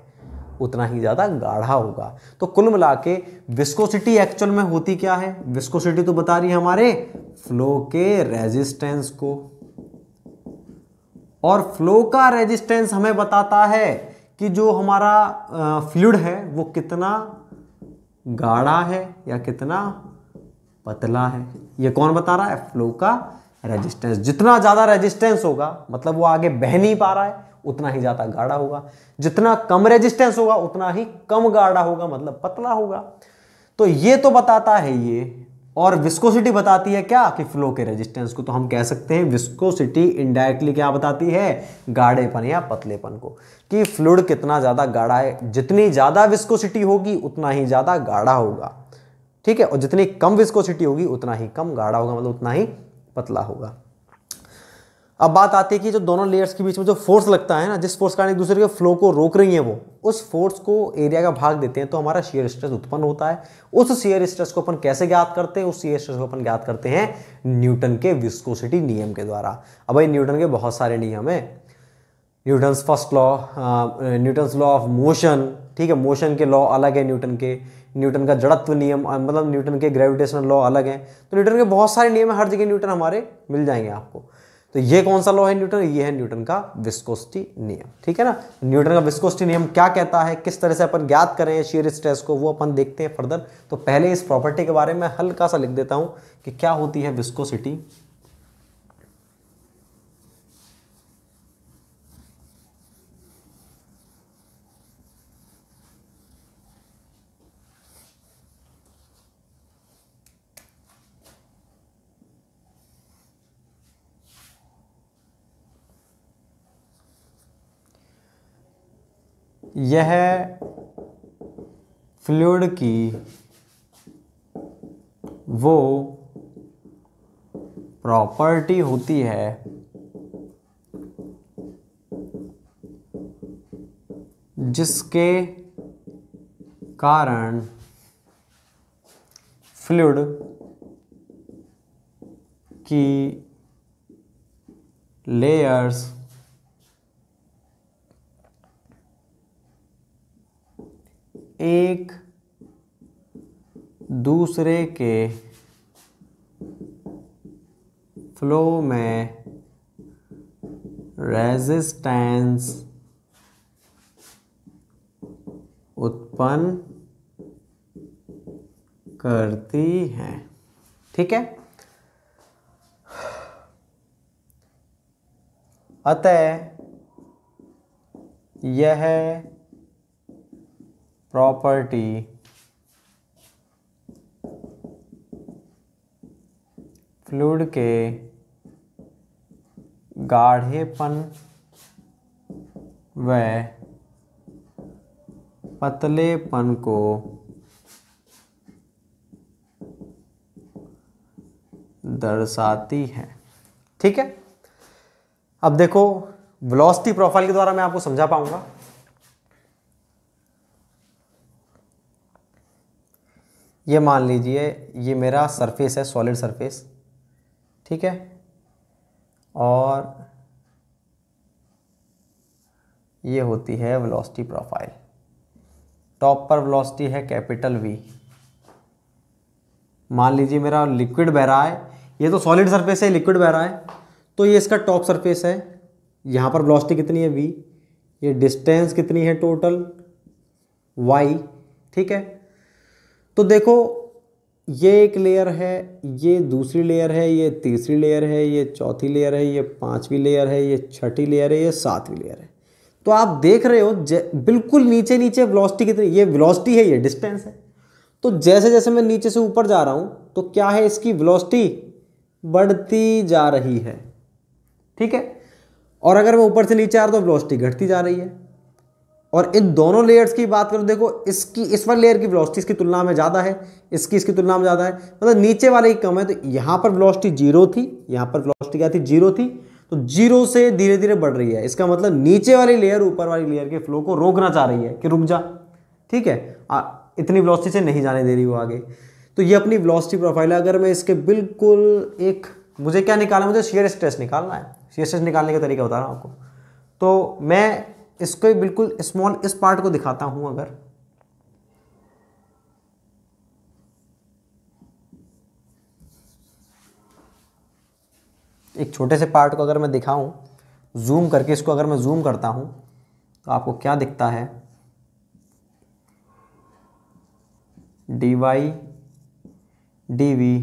उतना ही ज़्यादा गाढ़ा होगा तो कुल मिला के विस्कोसिटी एक्चुअल में होती क्या है विस्कोसिटी तो बता रही है हमारे फ्लो के रेजिस्टेंस को और फ्लो का रेजिस्टेंस हमें बताता है कि जो हमारा फ्लूड है वो कितना गाढ़ा है या कितना पतला है ये कौन बता रहा है फ्लो का रेजिस्टेंस जितना ज़्यादा रेजिस्टेंस होगा मतलब वो आगे बह नहीं पा रहा है उतना ही ज़्यादा गाढ़ा होगा जितना कम रेजिस्टेंस होगा उतना ही कम गाढ़ा होगा मतलब पतला होगा तो ये तो बताता है ये और विस्कोसिटी बताती है क्या कि फ्लो के रेजिस्टेंस को तो हम कह सकते हैं विस्कोसिटी इनडायरेक्टली क्या बताती है गाढ़ेपन या पतलेपन को कि फ्लूड कितना ज़्यादा गाढ़ा है जितनी ज़्यादा विस्कोसिटी होगी उतना ही ज़्यादा गाढ़ा होगा ठीक है और जितनी कम विस्कोसिटी होगी उतना ही कम गाढ़ा होगा मतलब उतना ही पतला होगा अब बात आती है कि जो दोनों लेयर्स के बीच में जो फोर्स लगता है ना जिस फोर्स कारण एक दूसरे के फ्लो को रोक रही है वो उस फोर्स को एरिया का भाग देते हैं तो हमारा शेयर स्ट्रेस उत्पन्न होता है उस शेयर स्ट्रेस को अपन कैसे ज्ञात करते हैं उस शेयर स्ट्रेस को अपन ज्ञात करते हैं न्यूटन के विस्कोसिटी नियम के द्वारा अब भाई न्यूटन के बहुत सारे नियम है Newton's first law Newton's law of motion ठीक है मोशन के लॉ अलग है न्यूटन के न्यूटन का जड़त्व नियम मतलब न्यूटन के ग्रेविटेशनल लॉ अलग है तो न्यूटन के बहुत सारे नियम है हर जगह न्यूटन हमारे मिल जाएंगे आपको तो ये कौन सा लॉ है न्यूटन ये है न्यूटन का विस्कोस्टी नियम ठीक है ना न्यूटन का विस्कोस्टी नियम क्या कहता है किस तरह से अपन ज्ञात करें शेयर स्ट्रेस को वो अपन देखते हैं फर्दर तो पहले इस प्रॉपर्टी के बारे में हल्का सा लिख देता हूं कि क्या होती है विस्कोसिटी यह फ्लूड की वो प्रॉपर्टी होती है जिसके कारण फ्लूड की लेयर्स एक दूसरे के फ्लो में रेजिस्टेंस उत्पन्न करती हैं ठीक है अतः यह property फ्लूड के गाढ़ेपन व पतलेपन को दर्शाती है ठीक है अब देखो वेलोसिटी प्रोफाइल के द्वारा मैं आपको समझा पाऊंगा ये मान लीजिए ये मेरा सरफेस है सॉलिड सरफेस ठीक है और ये होती है वेलोसिटी प्रोफाइल टॉप पर वेलोसिटी है कैपिटल वी मान लीजिए मेरा लिक्विड बह रहा है ये तो सॉलिड सरफेस है लिक्विड बह रहा है तो ये इसका टॉप सरफेस है यहाँ पर वेलोसिटी कितनी है वी ये डिस्टेंस कितनी है टोटल वाई ठीक है तो देखो ये एक लेयर है ये दूसरी लेयर है ये तीसरी लेयर है ये चौथी लेयर है ये पांचवी लेयर है ये छठी लेयर है ये सातवीं लेयर है तो आप देख रहे हो बिल्कुल नीचे नीचे वेलोसिटी कितनी ये वेलोसिटी है ये डिस्टेंस है तो जैसे जैसे मैं नीचे से ऊपर जा रहा हूँ तो क्या है इसकी वेलोसिटी बढ़ती जा रही है ठीक है और अगर मैं ऊपर से नीचे आ रहा तो वेलोसिटी घटती जा रही है और इन दोनों लेयर्स की बात करूँ देखो इसकी इस वाले लेयर की वेलोसिटी इसकी तुलना में ज़्यादा है इसकी इसकी तुलना में ज़्यादा है मतलब नीचे वाले की कम है तो यहाँ पर वेलोसिटी जीरो थी यहाँ पर वेलोसिटी क्या थी जीरो थी तो जीरो से धीरे धीरे बढ़ रही है इसका मतलब नीचे वाली लेयर ऊपर वाली लेयर के फ्लो को रोकना चाह रही है कि रुक जा ठीक है आ, इतनी वेलोसिटी से नहीं जाने दे रही वो आगे तो ये अपनी वेलोसिटी प्रोफाइल है अगर मैं इसके बिल्कुल एक मुझे क्या निकालना है मुझे शेयर स्ट्रेस निकालना है शेयर स्ट्रेस निकालने का तरीका बता रहा हूँ आपको तो मैं इसको बिल्कुल स्मॉल इस पार्ट को दिखाता हूं अगर एक छोटे से पार्ट को अगर मैं दिखाऊं जूम करके इसको अगर मैं जूम करता हूं तो आपको क्या दिखता है D Y D V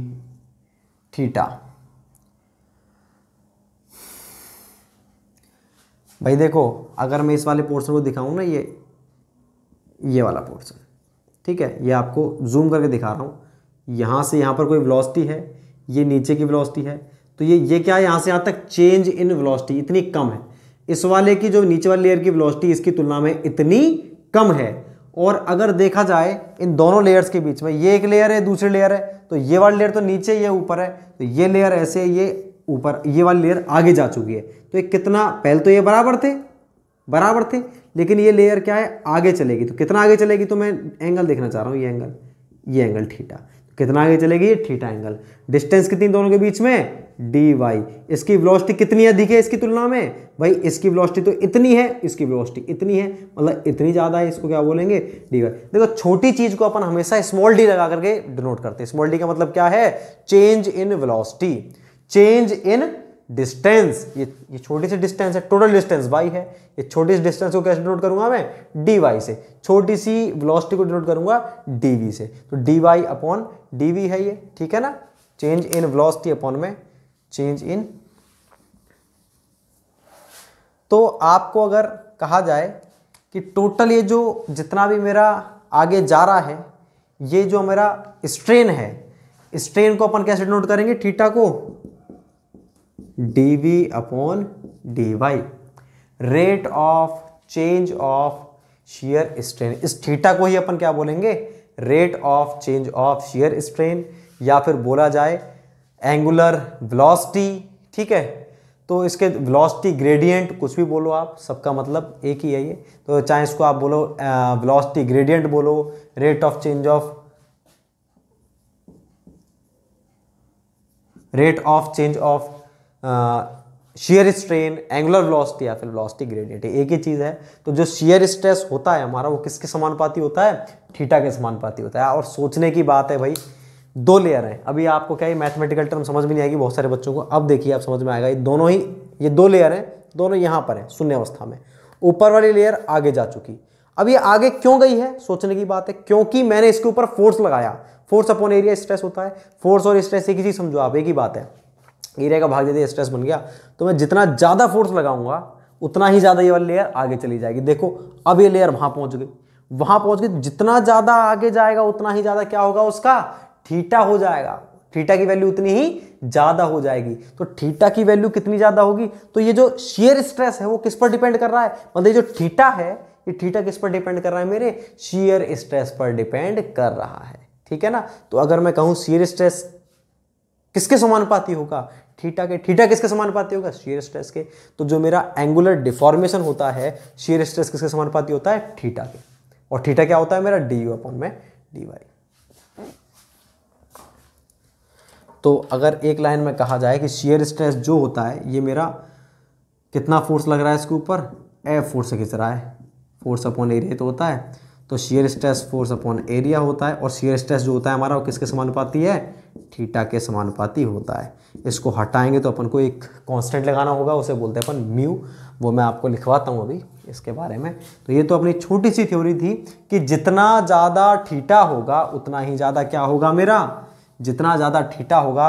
theta भाई देखो अगर मैं इस वाले पोर्सन को दिखाऊँ ना ये ये वाला पोर्सन ठीक है ये आपको जूम करके दिखा रहा हूँ यहाँ से यहाँ पर कोई वेलोसिटी है ये नीचे की वेलोसिटी है तो ये ये क्या है यहाँ से यहाँ तक चेंज इन वेलोसिटी इतनी कम है इस वाले की जो नीचे वाली लेयर की वेलोसिटी इसकी तुलना में इतनी कम है और अगर देखा जाए इन दोनों लेयर्स के बीच में ये एक लेयर है दूसरी लेयर है तो ये वाली लेयर तो नीचे ये ऊपर है तो ये लेयर ऐसे ये ऊपर ये वाली लेयर आगे जा चुकी है तो ये कितना पहले तो ये बराबर थे बराबर थे लेकिन ये लेयर क्या है आगे चलेगी तो कितना आगे चलेगी तो मैं एंगल देखना चाह रहा हूँ ये एंगल ये एंगल ठीठा तो कितना आगे चलेगी ये ठीठा एंगल डिस्टेंस कितनी दोनों के बीच में डी वाई इसकी ब्लॉस्टी कितनी अधिक है इसकी तुलना में भाई इसकी ब्लॉस्टी तो इतनी है इसकी ब्लॉस्टी इतनी है मतलब इतनी ज़्यादा है इसको क्या बोलेंगे डी वाई देखो छोटी चीज़ को अपन हमेशा स्मॉल डी लगा करके डिनोट करते हैं स्मॉल डी का मतलब क्या है change in velocity change in distance ये ये छोटी सी डिस्टेंस है टोटल डिस्टेंस वाई है ये छोटी सी डिस्टेंस को कैसे डिनोट करूंगा मैं डी वाई से छोटी सी वेलोसिटी को डिनोट करूंगा डी वी से तो D Y upon D V है ये ठीक है ना चेंज इन वेलोसिटी अपॉन में चेंज इन तो आपको अगर कहा जाए कि टोटल ये जो जितना भी मेरा आगे जा रहा है ये जो मेरा स्ट्रेन है स्ट्रेन को अपन कैसे डिनोट करेंगे थीटा को D V upon D Y rate of change of shear strain इस थीटा को ही अपन क्या बोलेंगे rate of change of shear strain या फिर बोला जाए एंगुलर वेलोसिटी ठीक है तो इसके वेलोसिटी ग्रेडियंट कुछ भी बोलो आप सबका मतलब एक ही है ये तो चाहे इसको आप बोलो वेलोसिटी ग्रेडियंट बोलो rate of change of rate of change of shear strain angular velocity या फिर वेलोसिटी ग्रेडिएंट एक ही चीज़ है तो जो शेयर स्ट्रेस होता है हमारा वो किसके समानुपाती होता है थीटा के समानुपाती होता है और सोचने की बात है भाई दो लेयर हैं अभी आपको क्या है मैथमेटिकल टर्म समझ में नहीं आएगी बहुत सारे बच्चों को अब देखिए आप समझ में आएगा ये दोनों ही ये दो लेयर हैं दोनों यहाँ पर हैं शून्य अवस्था में ऊपर वाली लेयर आगे जा चुकी अब ये आगे क्यों गई है सोचने की बात है क्योंकि मैंने इसके ऊपर फोर्स लगाया फोर्स अपॉन एरिया स्ट्रेस होता है फोर्स और स्ट्रेस एक ही चीज़ समझो आप एक ही बात है एरिया का भाग यदि स्ट्रेस बन गया तो मैं जितना ज़्यादा फोर्स लगाऊंगा उतना ही ज़्यादा ये वाली लेयर आगे चली जाएगी देखो अब ये लेयर वहाँ पहुँच गई वहाँ पहुँच गई जितना ज़्यादा आगे जाएगा उतना ही ज़्यादा क्या होगा उसका थीटा हो जाएगा थीटा की वैल्यू उतनी ही ज़्यादा हो जाएगी तो थीटा की वैल्यू कितनी ज़्यादा होगी तो ये जो शेयर स्ट्रेस है वो किस पर डिपेंड कर रहा है मतलब ये जो थीटा है ये थीटा किस पर डिपेंड कर रहा है मेरे शेयर स्ट्रेस पर डिपेंड कर रहा है ठीक है ना तो अगर मैं कहूँ शेयर स्ट्रेस किसके समानुपाती होगा थीटा के थीटा किसके समानुपाती होगा शेयर स्ट्रेस के तो जो मेरा एंगुलर डिफॉर्मेशन होता है शेयर स्ट्रेस किसके समानुपाती होता है थीटा के और थीटा क्या होता है मेरा डी यू अपॉन में डी वाई तो अगर एक लाइन में कहा जाए कि शेयर स्ट्रेस जो होता है ये मेरा कितना फोर्स लग रहा है इसके ऊपर एफ फोर्स खींच रहा है फोर्स अपॉन एरिया तो होता है तो shear stress force upon area होता है और शेयर स्ट्रेस जो होता है हमारा वो किसके समानुपाती है थीटा के समानुपाती होता है इसको हटाएंगे तो अपन को एक कांस्टेंट लगाना होगा उसे बोलते हैं अपन म्यू वो मैं आपको लिखवाता हूँ अभी इसके बारे में तो ये तो अपनी छोटी सी थ्योरी थी कि जितना ज़्यादा ठीटा होगा उतना ही ज़्यादा क्या होगा मेरा जितना ज़्यादा ठीटा होगा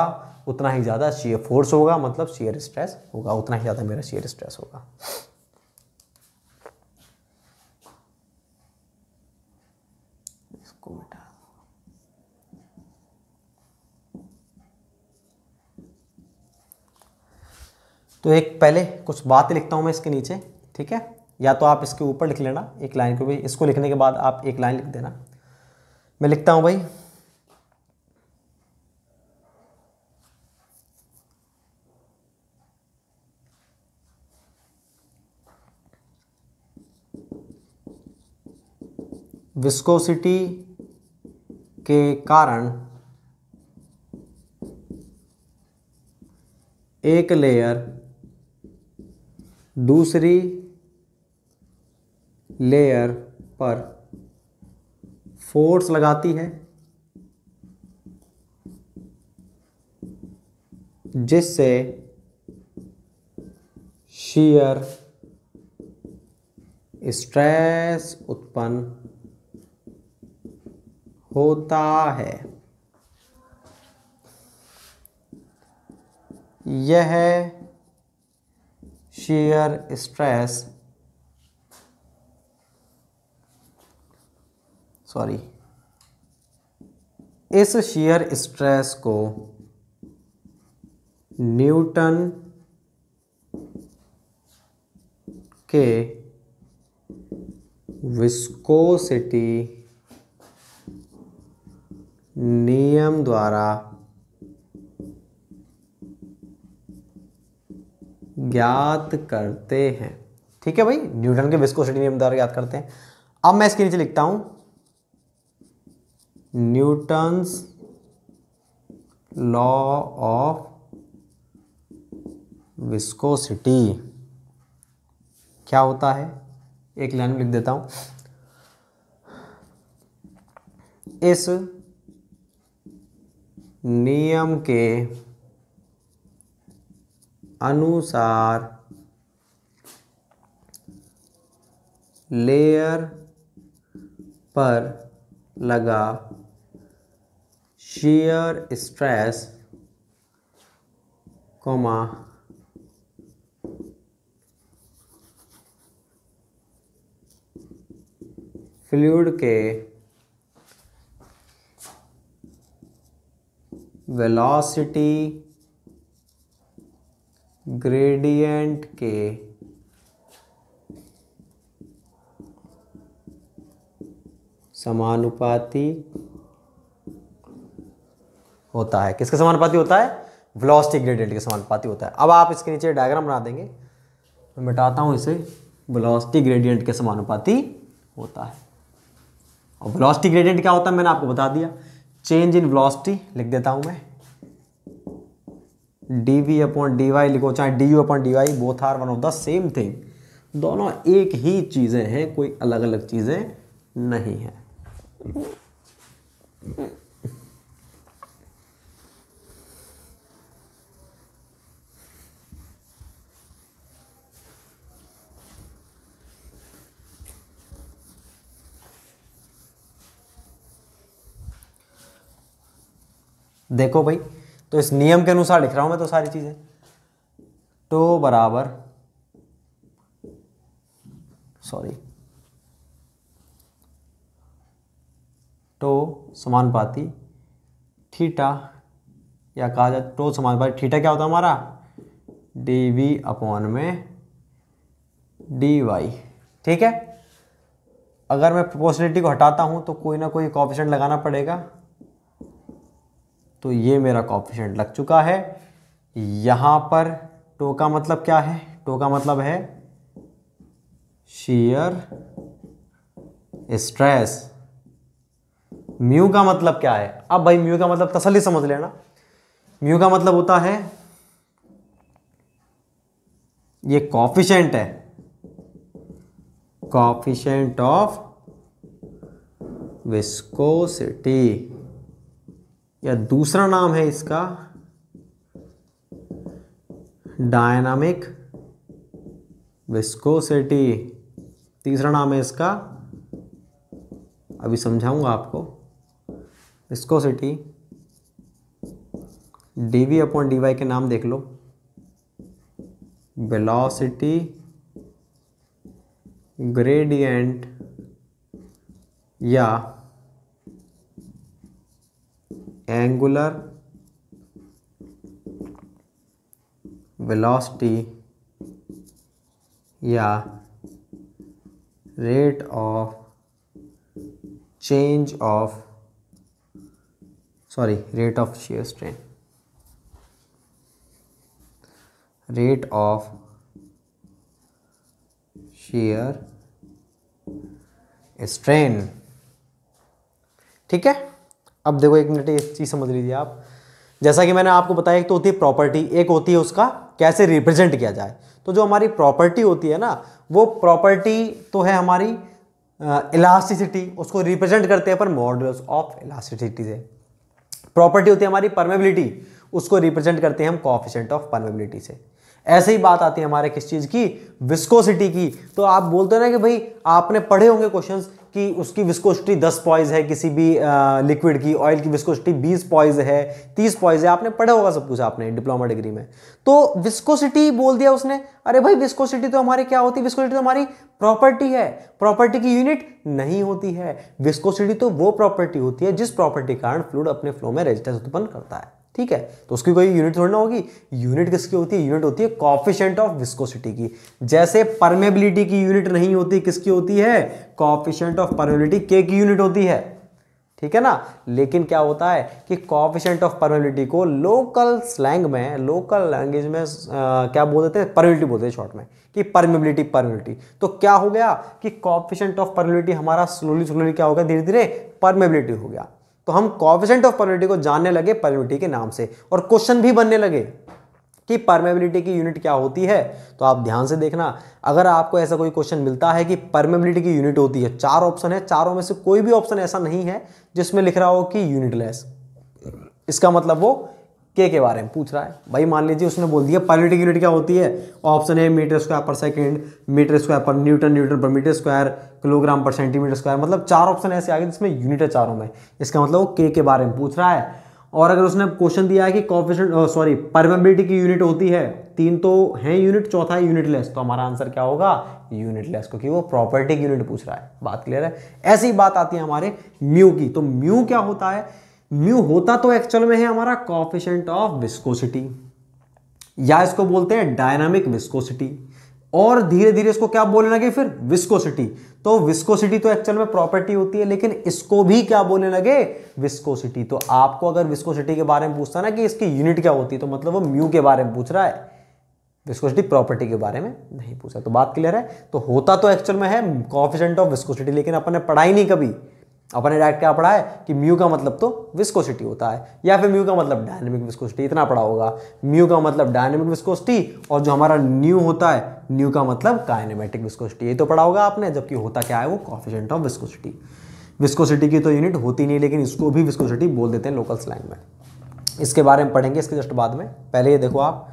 उतना ही ज़्यादा शेयर फोर्स होगा मतलब शेयर स्ट्रेस होगा उतना ही ज़्यादा मेरा शेयर स्ट्रेस होगा तो एक पहले कुछ बात लिखता हूँ मैं इसके नीचे ठीक है या तो आप इसके ऊपर लिख लेना एक लाइन को भी इसको लिखने के बाद आप एक लाइन लिख देना मैं लिखता हूँ भाई विस्कोसिटी के कारण एक लेयर दूसरी लेयर पर फोर्स लगाती है जिससे शीयर स्ट्रेस उत्पन्न होता है यह शेयर स्ट्रेस सॉरी इस शेयर स्ट्रेस को न्यूटन के विस्कोसिटी नियम द्वारा ज्ञात करते हैं ठीक है भाई न्यूटन के विस्कोसिटी नियम द्वारा ज्ञात करते हैं अब मैं इसके नीचे लिखता हूं न्यूटन्स लॉ ऑफ विस्कोसिटी क्या होता है एक लाइन में लिख देता हूं इस नियम के अनुसार लेयर पर लगा शेयर स्ट्रेस कोमा फ्लूड के वेलोसिटी ग्रेडियंट के समानुपाती होता है किसके समानुपाती होता है वेलोसिटी ग्रेडियंट के समानुपाती होता है अब आप इसके नीचे डायग्राम बना देंगे मैं मिटाता हूं इसे वेलोसिटी ग्रेडियंट के समानुपाती होता है और वेलोसिटी ग्रेडियंट क्या होता है मैंने आपको बता दिया चेंज इन वेलोसिटी लिख देता हूं मैं D V upon D Y लिखो चाहे D U upon D Y both are one of the same thing दोनों एक ही चीज़ें हैं कोई अलग अलग चीज़ें नहीं है देखो भाई तो इस नियम के अनुसार लिख रहा हूं मैं तो सारी चीज़ें टो बराबर सॉरी टो समानुपाती थीटा या कहा जाए टो समानुपाती थीटा क्या होता है हमारा डी वी अपॉन में डी वाई ठीक है अगर मैं प्रोपोर्शनलिटी को हटाता हूं तो कोई ना कोई कॉफिशेंट लगाना पड़ेगा तो ये मेरा कॉफिशेंट लग चुका है यहाँ पर टो का मतलब क्या है टो का मतलब है शीयर स्ट्रेस म्यू का मतलब क्या है अब भाई म्यू का मतलब तसली समझ लेना म्यू का मतलब होता है ये कॉफिशेंट है कॉफिशेंट ऑफ विस्कोसिटी या दूसरा नाम है इसका डायनामिक विस्कोसिटी तीसरा नाम है इसका अभी समझाऊंगा आपको viscosity D V upon D Y के नाम देख लो वेलोसिटी ग्रेडियंट या एंगुलर वेलोसिटी या rate of change of sorry rate of shear strain rate of shear strain ठीक है अब देखो एक मिनट ये चीज़ समझ लीजिए आप जैसा कि मैंने आपको बताया एक तो होती है प्रॉपर्टी एक होती है उसका कैसे रिप्रेजेंट किया जाए तो जो हमारी प्रॉपर्टी होती है ना वो प्रॉपर्टी तो है हमारी इलास्टिसिटी उसको रिप्रेजेंट करते हैं पर मॉडल्स ऑफ इलास्टिसिटी से प्रॉपर्टी होती है हमारी परमेबिलिटी उसको रिप्रेजेंट करते हैं हम कॉफिशेंट ऑफ परमेबिलिटी से ऐसे ही बात आती है हमारे किस चीज़ की विस्कोसिटी की तो आप बोलते हैं ना कि भाई आपने पढ़े होंगे क्वेश्चंस कि उसकी विस्कोसिटी 10 पॉइज है किसी भी लिक्विड की ऑयल की विस्कोसिटी 20 पॉइज है 30 पॉइज है आपने पढ़ा होगा सब कुछ आपने डिप्लोमा डिग्री में तो विस्कोसिटी बोल दिया उसने अरे भाई विस्कोसिटी तो हमारी क्या होती है विस्कोसिटी तो हमारी प्रॉपर्टी है प्रॉपर्टी की यूनिट नहीं होती है विस्कोसिटी तो वो प्रॉपर्टी होती है जिस प्रॉपर्टी कारण फ्लूड अपने फ्लो में रेजिस्टेंस उत्पन्न करता है ठीक है तो उसकी कोई यूनिट थोड़ी ना होगी यूनिट किसकी होती है यूनिट होती है कॉफिशेंट ऑफ विस्कोसिटी की जैसे परमेबिलिटी की यूनिट नहीं होती किसकी होती है कॉफिशेंट ऑफ परमेबिलिटी के की यूनिट होती है ठीक है ना लेकिन क्या होता है कि कॉफिशेंट ऑफ परमेबिलिटी को लोकल स्लैंग में लोकल लैंग्वेज में आ, क्या बोल देते हैं परमेबिलिटी बोलते हैं शॉर्ट में कि परमेबिलिटी परमेबिलिटी तो क्या हो गया कि कॉफिशेंट ऑफ परमेबिलिटी हमारा स्लोली स्लोली क्या हो गया धीरे धीरे परमेबिलिटी हो गया तो हम कॉफिशेंट ऑफ परमिटी को जानने लगे परमिटी के नाम से और क्वेश्चन भी बनने लगे कि परमेबिलिटी की यूनिट क्या होती है तो आप ध्यान से देखना अगर आपको ऐसा कोई क्वेश्चन मिलता है कि परमेबिलिटी की यूनिट होती है चार ऑप्शन है चारों में से कोई भी ऑप्शन ऐसा नहीं है जिसमें लिख रहा हो कि यूनिटलेस इसका मतलब वो के के बारे में पूछ रहा है भाई मान लीजिए उसने बोल दिया पॉलिटिक यूनिट क्या होती है ऑप्शन है मीटर स्क्वायर पर सेकेंड मीटर स्क्वायर पर न्यूटन न्यूटन पर मीटर स्क्वायर किलोग्राम पर सेंटीमीटर स्क्वायर मतलब चार ऑप्शन ऐसे आ गए जिसमें यूनिट है चारों में इसका मतलब वो के के बारे में पूछ रहा है और अगर उसने क्वेश्चन दिया है कि कॉफिशेंट सॉरी परमेबिलिटी की यूनिट होती है तीन तो है यूनिट चौथा है यूनिटलेस तो हमारा आंसर क्या होगा यूनिटलेस क्योंकि वो प्रॉपर्टी यूनिट पूछ रहा है बात क्लियर है ऐसी बात आती है हमारे म्यू की तो म्यू क्या होता है म्यू होता तो एक्चुअल में है हमारा कॉफिशेंट ऑफ विस्कोसिटी या इसको बोलते हैं डायनामिक विस्कोसिटी और धीरे धीरे इसको क्या बोलने लगे फिर विस्कोसिटी तो विस्कोसिटी तो एक्चुअल में प्रॉपर्टी होती है लेकिन इसको भी क्या बोलने लगे विस्कोसिटी तो आपको अगर विस्कोसिटी के बारे में पूछता ना कि इसकी यूनिट क्या होती है तो मतलब वो म्यू के बारे में पूछ रहा है विस्कोसिटी प्रॉपर्टी के बारे में नहीं पूछा तो बात क्लियर है तो होता तो एक्चुअल में है कॉफिशेंट ऑफ विस्कोसिटी लेकिन अपन ने पढ़ाई नहीं कभी अपन ने डायरेक्ट क्या पढ़ा है कि म्यू का मतलब तो विस्कोसिटी होता है या फिर म्यू का मतलब डायनेमिक विस्कोसिटी इतना पढ़ा होगा म्यू का मतलब डायनेमिक विस्कोसिटी और जो हमारा न्यू होता है न्यू का मतलब काइनेमेटिक विस्कोसिटी ये तो पढ़ा होगा आपने जबकि होता क्या है वो कॉफिशेंट ऑफ विस्कोसिटी विस्कोसिटी की तो यूनिट होती नहीं लेकिन इसको भी विस्कोसिटी बोल देते हैं लोकल स्लैंग में इसके बारे में पढ़ेंगे इसके जस्ट बाद में पहले ये देखो आप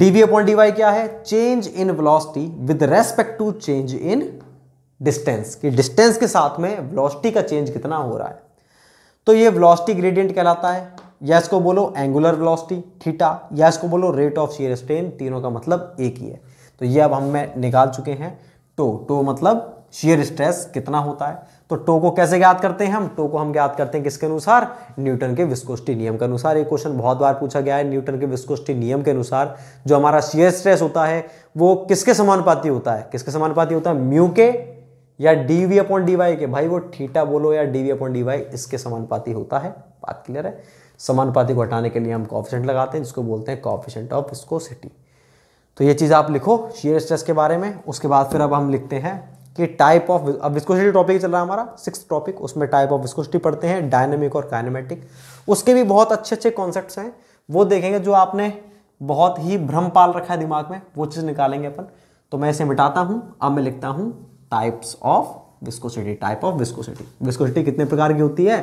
डीवी अपॉन डी क्या है change in velocity with respect to change in distance कि डिस्टेंस के साथ में वेलोसिटी का चेंज कितना हो रहा है तो ये वेलोसिटी ग्रेडियंट कहलाता है या इसको बोलो एंगुलर वेलोसिटी थीटा या इसको बोलो रेट ऑफ शेयर स्ट्रेन तीनों का मतलब एक ही है तो ये अब हमें निकाल चुके हैं टो टो मतलब शेयर स्ट्रेस कितना होता है तो टो को कैसे ज्ञात करते हैं हम टो को हम ज्ञात करते हैं किसके अनुसार न्यूटन के विस्कोस्टी नियम के अनुसार ये क्वेश्चन बहुत बार पूछा गया है न्यूटन के विस्कोस्टी नियम के अनुसार जो हमारा शेयर स्ट्रेस होता है वो किसके समानुपाती होता है किसके समानुपाती होता है म्यू के या D V upon D Y के भाई वो थीटा बोलो या D V upon D Y इसके समानुपाती होता है बात क्लियर है समानुपाती को हटाने के लिए हम कॉफिशेंट लगाते हैं जिसको बोलते हैं कॉफिशेंट ऑफ स्कोसिटी तो ये चीज़ आप लिखो शेयर स्ट्रेस के बारे में उसके बाद फिर अब हम लिखते हैं कि टाइप ऑफ अब विस्कोसिटी टॉपिक चल रहा है हमारा सिक्स टॉपिक उसमें टाइप ऑफ विस्कोसिटी पढ़ते हैं डायनेमिक और काइनेमेटिक उसके भी बहुत अच्छे अच्छे कॉन्सेप्ट हैं वो देखेंगे जो आपने बहुत ही भ्रम पाल रखा है दिमाग में वो चीज़ निकालेंगे अपन तो मैं इसे मिटाता हूँ अब मैं लिखता हूँ types of viscosity type of viscosity viscosity कितने प्रकार की होती है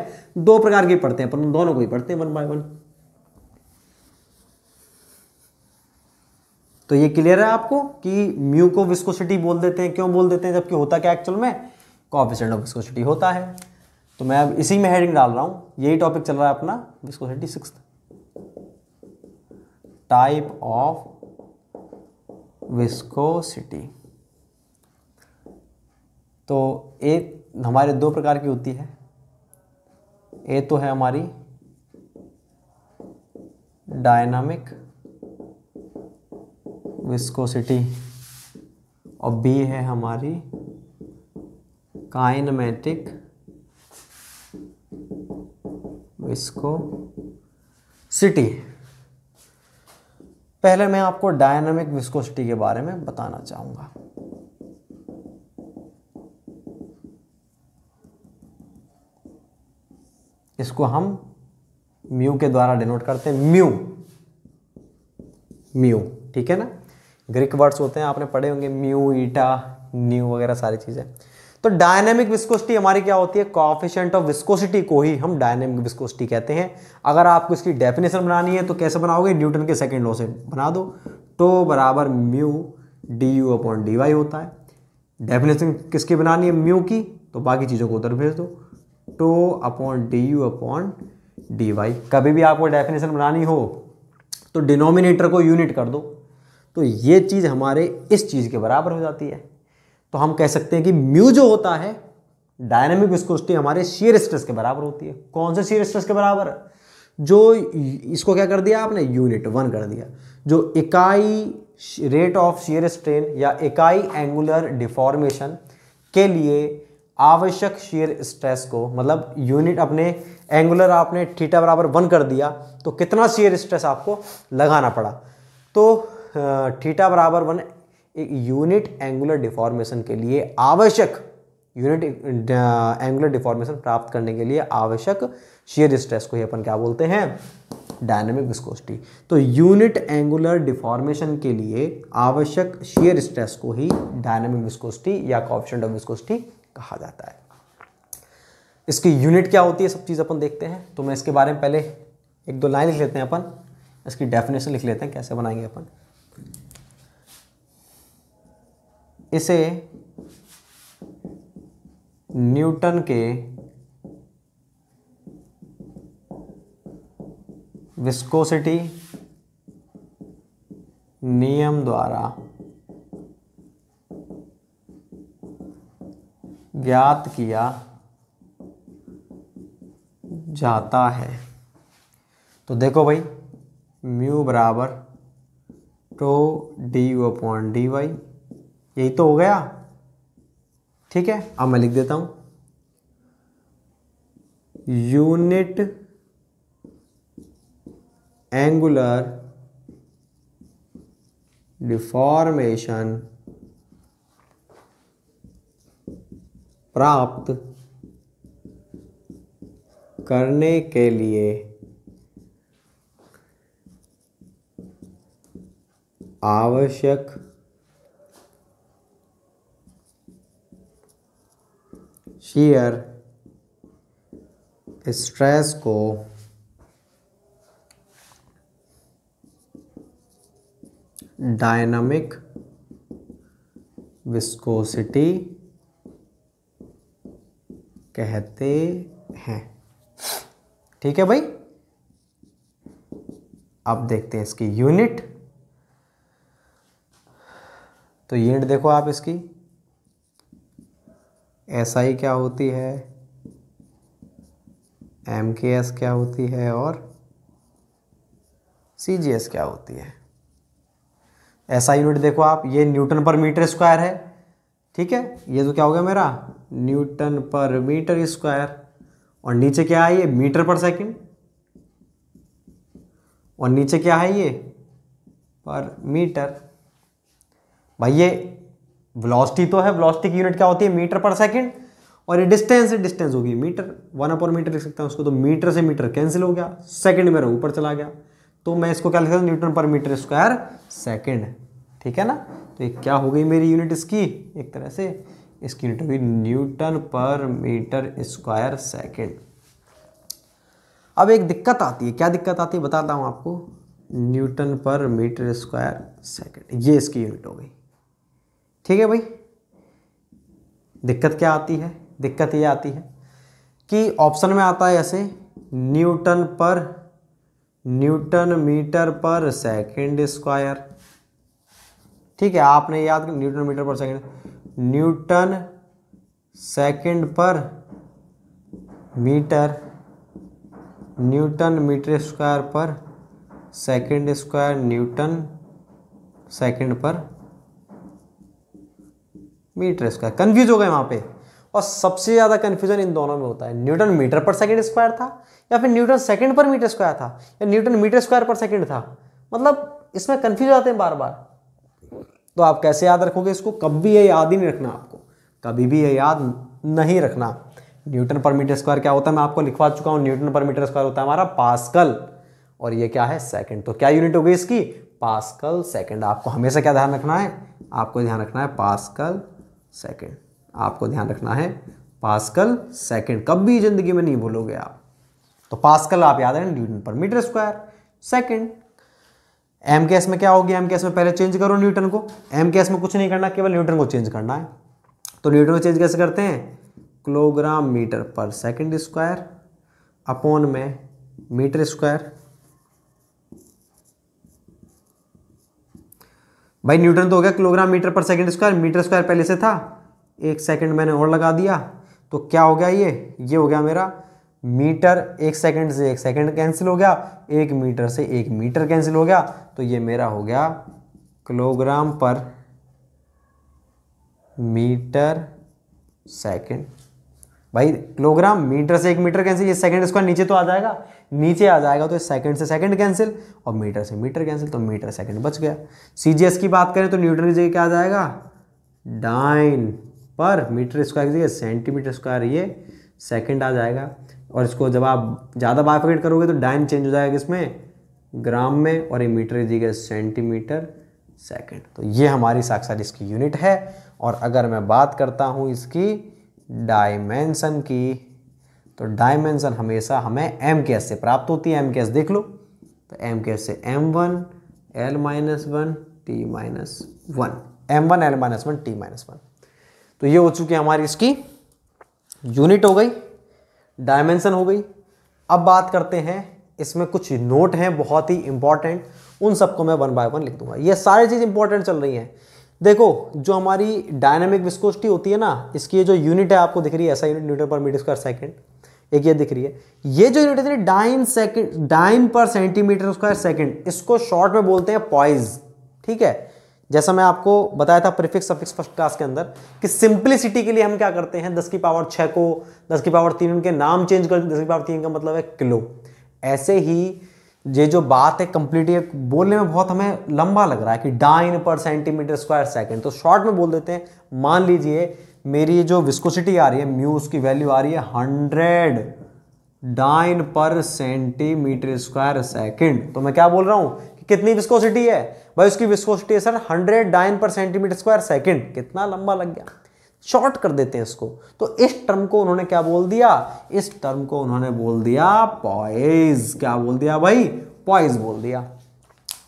दो प्रकार की पढ़ते हैं पर दोनों को ही पढ़ते हैं वन बाय वन तो ये क्लियर है आपको कि म्यू को विस्कोसिटी बोल देते हैं क्यों बोल देते हैं जबकि होता क्या एक्चुअल में कॉफिशेंट ऑफ विस्कोसिटी होता है तो मैं अब इसी में हेडिंग डाल रहा हूं यही टॉपिक चल रहा है अपना viscosity six type of viscosity तो ए हमारे दो प्रकार की होती है ए तो है हमारी डायनामिक विस्कोसिटी और बी है हमारी काइनमेटिक विस्कोसिटी पहले मैं आपको डायनामिक विस्कोसिटी के बारे में बताना चाहूँगा इसको हम म्यू के द्वारा डिनोट करते हैं म्यू म्यू ठीक है ना ग्रीक वर्ड्स होते हैं आपने पढ़े होंगे म्यू ईटा न्यू वगैरह सारी चीज़ें तो डायनेमिक विस्कोसिटी हमारी क्या होती है कॉफिशेंट ऑफ विस्कोसिटी को ही हम डायनेमिक विस्कोसिटी कहते हैं अगर आपको इसकी डेफिनेशन बनानी है तो कैसे बनाओगे न्यूटन के सेकेंड लॉ से बना दो तो बराबर mu D U upon D Y होता है डेफिनेशन किसकी बनानी है म्यू की तो बाकी चीज़ों को उधर भेज दो tau upon D U upon D Y कभी भी आपको डेफिनेशन बनानी हो तो डिनोमिनेटर को यूनिट कर दो तो ये चीज़ हमारे इस चीज़ के बराबर हो जाती है तो हम कह सकते हैं कि म्यू जो होता है डायनेमिक विस्कोसिटी हमारे शेयर स्ट्रेस के बराबर होती है कौन से शेयर स्ट्रेस के बराबर जो इसको क्या कर दिया आपने यूनिट वन कर दिया जो इकाई रेट ऑफ शेयर स्ट्रेन या इकाई एंगुलर डिफॉर्मेशन के लिए आवश्यक शेयर स्ट्रेस को मतलब यूनिट अपने एंगुलर आपने थीटा बराबर वन कर दिया तो कितना शेयर स्ट्रेस आपको लगाना पड़ा तो थीटा बराबर वन एक यूनिट एंगुलर डिफॉर्मेशन के लिए आवश्यक यूनिट एंगुलर डिफॉर्मेशन प्राप्त करने के लिए आवश्यक शेयर स्ट्रेस को ही अपन क्या बोलते हैं डायनेमिक विस्कोसिटी तो यूनिट एंगुलर डिफॉर्मेशन के लिए आवश्यक शेयर स्ट्रेस को ही डायनेमिक विस्कोसिटी या कॉप्शन ऑफ विस्कोसिटी कहा जाता है इसकी यूनिट क्या होती है सब चीज़ अपन देखते हैं तो मैं इसके बारे में पहले एक दो लाइन लिख लेते हैं अपन इसकी डेफिनेशन लिख लेते हैं कैसे बनाएंगे अपन इसे न्यूटन के विस्कोसिटी नियम द्वारा ज्ञात किया जाता है तो देखो भाई म्यू बराबर tau D O upon D Y यही तो हो गया ठीक है अब मैं लिख देता हूं यूनिट एंगुलर डिफॉर्मेशन प्राप्त करने के लिए आवश्यक शीयर स्ट्रेस को डायनामिक विस्कोसिटी कहते हैं ठीक है भाई अब देखते हैं इसकी यूनिट तो यूनिट देखो आप इसकी एस आई क्या होती है एम के एस क्या होती है और सी जी एस क्या होती है ऐसा यूनिट देखो आप ये न्यूटन पर मीटर स्क्वायर है ठीक है ये तो क्या हो गया मेरा न्यूटन पर मीटर स्क्वायर और नीचे क्या है ये मीटर पर सेकंड और नीचे क्या है ये पर मीटर भाई ये वेलोसिटी तो है वेलोसिटी की यूनिट क्या होती है मीटर पर सेकंड और ये डिस्टेंस डिस्टेंस होगी मीटर वन अपॉन मीटर लिख सकता हूँ उसको तो मीटर से मीटर कैंसिल हो गया सेकंड मेरा ऊपर चला गया तो मैं इसको क्या लिख सकता न्यूटन पर मीटर स्क्वायर सेकंड ठीक है ना तो ये क्या हो गई मेरी यूनिट इसकी एक तरह से इसकी यूनिट होगी न्यूटन पर मीटर स्क्वायर सेकेंड अब एक दिक्कत आती है क्या दिक्कत आती है बताता हूँ आपको न्यूटन पर मीटर स्क्वायर सेकेंड ये इसकी यूनिट हो गई ठीक है भाई दिक्कत क्या आती है दिक्कत ये आती है कि ऑप्शन में आता है ऐसे न्यूटन पर न्यूटन मीटर पर सेकेंड स्क्वायर ठीक है आपने याद न्यूटन मीटर पर second newton second per metre newton metre square per second square newton second per metre square confuse हो गए वहाँ पे और सबसे ज़्यादा कन्फ्यूजन इन दोनों में होता है न्यूटन मीटर पर सेकंड स्क्वायर था या फिर newton second per metre square था या newton metre square per second था मतलब इसमें कन्फ्यूज आते हैं बार बार तो आप कैसे याद रखोगे इसको कभी ये याद ही नहीं रखना आपको कभी भी ये याद नहीं रखना न्यूटन पर मीटर स्क्वायर क्या होता है मैं आपको लिखवा चुका हूँ न्यूटन पर मीटर स्क्वायर होता है हमारा पास्कल और ये क्या है सेकंड तो क्या यूनिट होगी इसकी पास्कल सेकंड आपको हमेशा क्या ध्यान रखना है आपको ध्यान रखना है पास्कल सेकंड आपको ध्यान रखना है पास्कल सेकंड कभी जिंदगी में नहीं भूलोगे आप तो पास्कल आप याद रहे न्यूटन पर metre square second M K S में क्या हो गया एम के एस में पहले चेंज करो न्यूटन को एम के एस में कुछ नहीं करना केवल न्यूटन को चेंज करना है तो न्यूटन को चेंज कैसे करते हैं किलोग्राम मीटर पर सेकंड स्क्वायर अपॉन में मीटर स्क्वायर भाई न्यूटन तो हो गया किलोग्राम मीटर पर सेकंड स्क्वायर मीटर स्क्वायर पहले से था एक सेकंड मैंने और लगा दिया तो क्या हो गया ये ये हो गया मेरा मीटर एक सेकंड से एक सेकंड कैंसिल हो गया एक मीटर से एक मीटर कैंसिल हो गया तो ये मेरा हो गया किलोग्राम पर मीटर सेकंड भाई किलोग्राम मीटर से एक मीटर कैंसिल ये सेकंड स्क्वायर नीचे तो आ जाएगा नीचे आ जाएगा तो सेकंड से सेकंड कैंसिल और मीटर से मीटर कैंसिल तो मीटर सेकंड बच गया सीजीएस की बात करें तो न्यूटन की जगह क्या आ जाएगा डाइन पर मीटर स्क्वायर की जगह सेंटीमीटर स्क्वायर ये सेकंड आ जाएगा और इसको जब आप ज़्यादा बाइफिकेट करोगे तो डाइन चेंज हो जाएगा किसमें ग्राम में और ये मीटर दीजिएगा सेंटीमीटर सेकंड तो ये हमारी साक्षात इसकी यूनिट है और अगर मैं बात करता हूँ इसकी डायमेंसन की तो डायमेंसन हमेशा हमें एम के एस से प्राप्त होती है एम के एस देख लो तो एम के एस से M one L minus one T minus one M one L minus one T minus one तो ये हो चुकी है हमारी इसकी यूनिट हो गई डायमेंशन हो गई अब बात करते हैं इसमें कुछ नोट हैं बहुत ही इंपॉर्टेंट उन सबको मैं वन बाय वन लिख दूंगा ये सारी चीज़ इंपॉर्टेंट चल रही है देखो जो हमारी डायनामिक विस्कोसिटी होती है ना इसकी ये जो यूनिट है आपको दिख रही है ऐसा यूनिट न्यूटन पर मीटर स्क्वायर सेकेंड एक ये दिख रही है ये जो यूनिट है डाइन सेकेंड डाइन पर सेंटीमीटर स्क्वायर सेकेंड इसको शॉर्ट में बोलते हैं पॉइज ठीक है जैसा मैं आपको बताया था प्रीफिक्स सफिक्स फर्स्ट क्लास के अंदर कि सिंपलिसिटी के लिए हम क्या करते हैं दस की पावर छः को दस की पावर तीन उनके नाम चेंज कर दस की पावर तीन का मतलब है किलो ऐसे ही ये जो बात है कंप्लीटली बोलने में बहुत हमें लंबा लग रहा है कि डाइन पर सेंटीमीटर स्क्वायर सेकेंड तो शॉर्ट में बोल देते हैं मान लीजिए मेरी जो विस्कोसिटी आ रही है म्यू उसकी वैल्यू आ रही है हंड्रेड डाइन पर सेंटीमीटर स्क्वायर सेकेंड तो मैं क्या बोल रहा हूँ कितनी विस्कोसिटी है भाई उसकी विस्कोसिटी है सर हंड्रेड डाइन पर सेंटीमीटर स्क्वायर सेकेंड कितना लंबा लग गया शॉर्ट कर देते हैं इसको तो इस टर्म को उन्होंने क्या बोल दिया इस टर्म को उन्होंने बोल दिया पॉइज क्या बोल दिया भाई पॉइज बोल दिया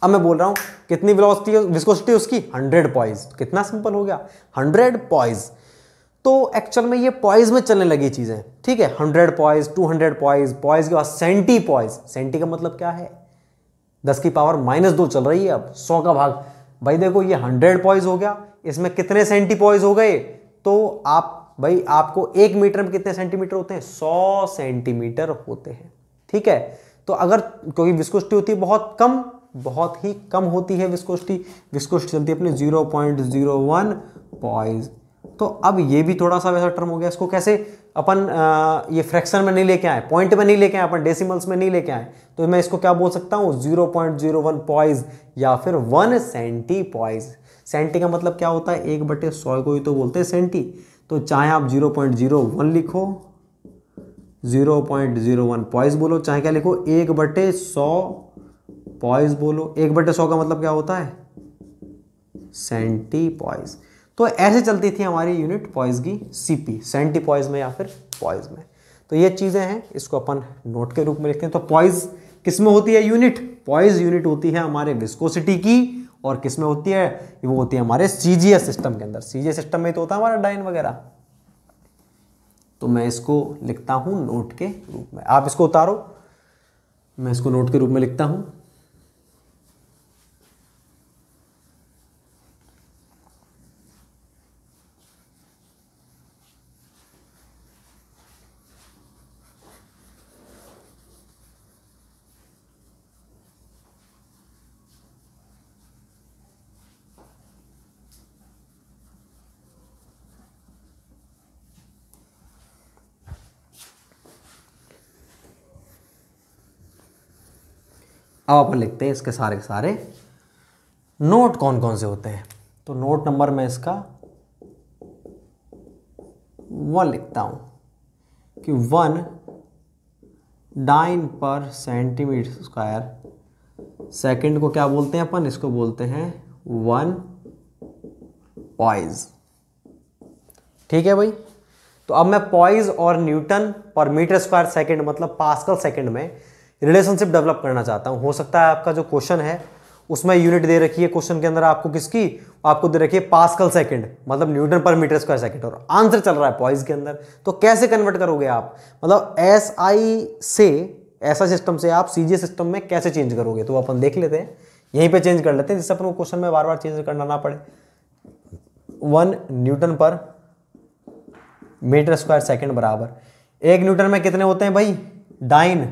अब मैं बोल रहा हूं कितनी वेलोसिटी विस्कोसिटी उसकी हंड्रेड पॉइज कितना सिंपल हो गया हंड्रेड पॉइज तो एक्चुअल में ये पॉइज में चलने लगी चीज़ें ठीक है hundred poise two hundred poise poise के बाद सेंटी पॉइज सेंटी का मतलब क्या है दस की पावर माइनस दो चल रही है अब सौ का भाग भाई देखो ये हंड्रेड पॉइज हो गया इसमें कितने सेंटी पॉइज हो गए तो आप भाई आपको एक मीटर में कितने सेंटीमीटर होते हैं सौ सेंटीमीटर होते हैं ठीक है तो अगर क्योंकि विस्कुष्टि होती है बहुत कम बहुत ही कम होती है विस्कुष्टि विस्कोसिटी चलती है अपने zero point zero one poise तो अब ये भी थोड़ा सा वैसा टर्म हो गया इसको कैसे अपन आ, ये फ्रैक्शन में नहीं लेके आए पॉइंट में नहीं लेके आए अपन डेसिमल्स में नहीं लेके आए तो मैं इसको क्या बोल सकता हूँ zero point zero one poise या फिर वन सेंटी पॉइज सेंटी का मतलब क्या होता है एक बटे सौ को ही तो बोलते हैं सेंटी तो चाहे आप जीरो पॉइंट जीरो वन लिखो zero point zero one poise बोलो चाहे क्या लिखो एक बटे सौ पॉइज बोलो एक बटे सौ का मतलब क्या होता है सेंटी पॉइज तो ऐसे चलती थी हमारी यूनिट पॉइज की सीपी सेंटी पॉइज में या फिर पॉइज में तो ये चीज़ें हैं इसको अपन नोट के रूप में लिखते हैं तो पॉइज़ किस में होती है यूनिट पॉइज यूनिट होती है हमारे विस्कोसिटी की और किस में होती है वो होती है हमारे सीजीएस सिस्टम के अंदर सीजीएस सिस्टम में तो होता है हमारा डाइन वगैरह तो मैं इसको लिखता हूं नोट के रूप में आप इसको उतारो मैं इसको नोट के रूप में लिखता हूं अब अपन लिखते हैं इसके सारे सारे नोट कौन कौन से होते हैं तो नोट नंबर मैं इसका वन लिखता हूं कि वन डाइन पर सेंटीमीटर स्क्वायर सेकंड को क्या बोलते हैं अपन इसको बोलते हैं वन पॉइज ठीक है भाई तो अब मैं पॉइज और न्यूटन पर मीटर स्क्वायर सेकंड मतलब पास्कल सेकंड में रिलेशनशिप डेवलप करना चाहता हूँ हो सकता है आपका जो क्वेश्चन है उसमें यूनिट दे रखी है क्वेश्चन के अंदर आपको किसकी आपको दे रखी है पास्कल सेकंड मतलब न्यूटन पर मीटर स्क्वायर सेकंड और आंसर चल रहा है पॉइस के अंदर तो कैसे कन्वर्ट करोगे आप मतलब एस आई से ऐसा सिस्टम से आप सीजी सिस्टम में कैसे चेंज करोगे तो अपन देख लेते हैं यहीं पर चेंज कर लेते हैं जिससे अपन को क्वेश्चन में बार बार चेंज करना ना पड़े वन न्यूटन पर मीटर स्क्वायर सेकेंड बराबर एक न्यूटन में कितने होते हैं भाई डाइन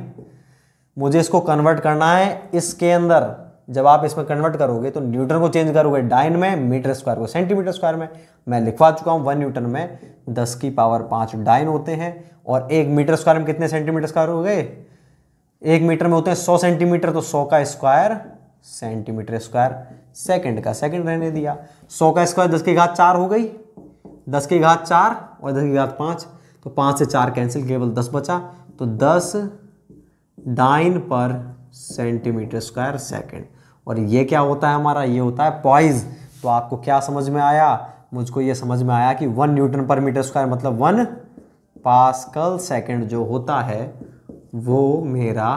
मुझे इसको कन्वर्ट करना है इसके अंदर जब आप इसमें कन्वर्ट करोगे तो न्यूटन को चेंज करोगे डाइन में मीटर स्क्वायर को सेंटीमीटर स्क्वायर में मैं लिखवा चुका हूँ वन न्यूटन में दस की पावर पाँच डाइन होते हैं और एक मीटर स्क्वायर में कितने सेंटीमीटर स्क्वायर हो गए एक मीटर में होते हैं सौ सेंटीमीटर तो सौ का स्क्वायर सेंटीमीटर स्क्वायर सेकंड का सेकंड रहने दिया सौ का स्क्वायर दस की घात चार हो गई दस की घात चार और दस की घात पाँच तो पाँच से चार कैंसिल केवल दस बचा तो दस डाइन पर सेंटीमीटर स्क्वायर सेकेंड और ये क्या होता है हमारा ये होता है पॉइज तो आपको क्या समझ में आया मुझको ये समझ में आया कि वन न्यूटन पर मीटर स्क्वायर मतलब वन पास्कल सेकेंड जो होता है वो मेरा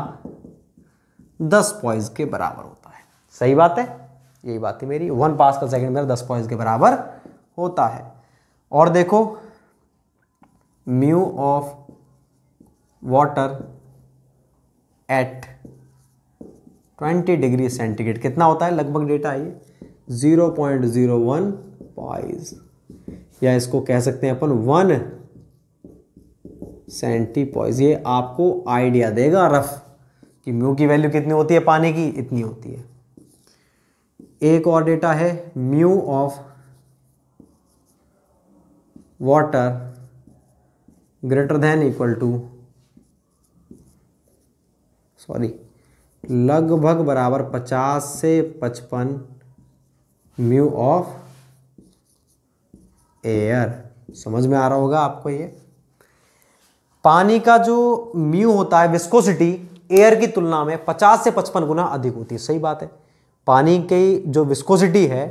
दस पॉइज के बराबर होता है सही बात है यही बात है मेरी वन पास्कल सेकेंड मेरा दस पॉइज के बराबर होता है और देखो mu of water at 20 degree centigrade कितना होता है लगभग डेटा ये 0.01 पॉइंट जीरो वन या इसको कह सकते हैं अपन वन सेंटी पॉइज ये आपको आइडिया देगा रफ कि म्यू की वैल्यू कितनी होती है पानी की इतनी होती है एक और डेटा है mu of water greater than equal to sorry लगभग बराबर पचास से पचपन म्यू ऑफ एयर समझ में आ रहा होगा आपको ये पानी का जो म्यू होता है विस्कोसिटी एयर की तुलना में 50 से 55 गुना अधिक होती है सही बात है पानी की जो विस्कोसिटी है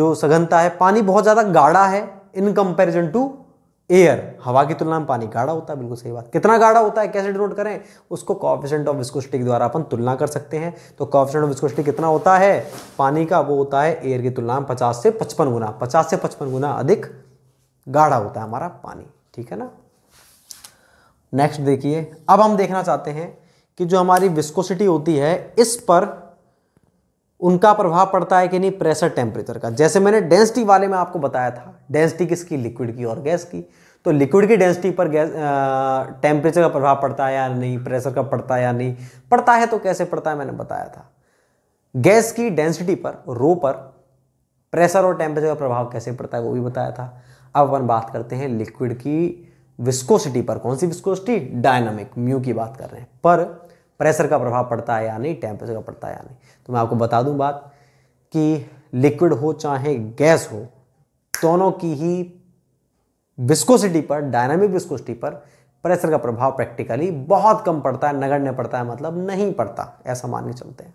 जो सघनता है पानी बहुत ज़्यादा गाढ़ा है इन कंपैरिजन टू एयर हवा की तुलना में पानी गाढ़ा होता है बिल्कुल सही बात कितना गाढ़ा होता है कैसे डिनोट करें उसको कॉफिशेंट ऑफ विस्कोसिटी के द्वारा अपन तुलना कर सकते हैं तो कॉफिशेंट ऑफ विस्कोसिटी कितना होता है पानी का वो होता है एयर की तुलना में पचास से पचपन गुना पचास से पचपन गुना अधिक गाढ़ा होता है हमारा पानी ठीक है ना नेक्स्ट देखिए अब हम देखना चाहते हैं कि जो हमारी विस्कोसिटी होती है इस पर उनका प्रभाव पड़ता है कि नहीं प्रेशर टेम्परेचर का जैसे मैंने डेंसिटी वाले में आपको बताया था डेंसिटी किसकी लिक्विड की और गैस की तो लिक्विड की डेंसिटी पर गैस टेम्परेचर का प्रभाव पड़ता है या नहीं प्रेशर का पड़ता है या नहीं पड़ता है तो कैसे पड़ता है मैंने बताया था गैस की डेंसिटी पर रो पर प्रेशर और टेम्परेचर का प्रभाव कैसे पड़ता है वो भी बताया था अब अपन बात करते हैं लिक्विड की विस्कोसिटी पर कौन सी विस्कोसिटी डायनामिक म्यू की बात कर रहे हैं पर प्रेशर का प्रभाव पड़ता है या नहीं टेम्परेचर का पड़ता है या नहीं तो मैं आपको बता दूं बात कि लिक्विड हो चाहे गैस हो दोनों की ही विस्कोसिटी पर डायनामिक विस्कोसिटी पर प्रेशर का प्रभाव प्रैक्टिकली बहुत कम पड़ता है नगण्य पड़ता है मतलब नहीं पड़ता ऐसा मान के चलते हैं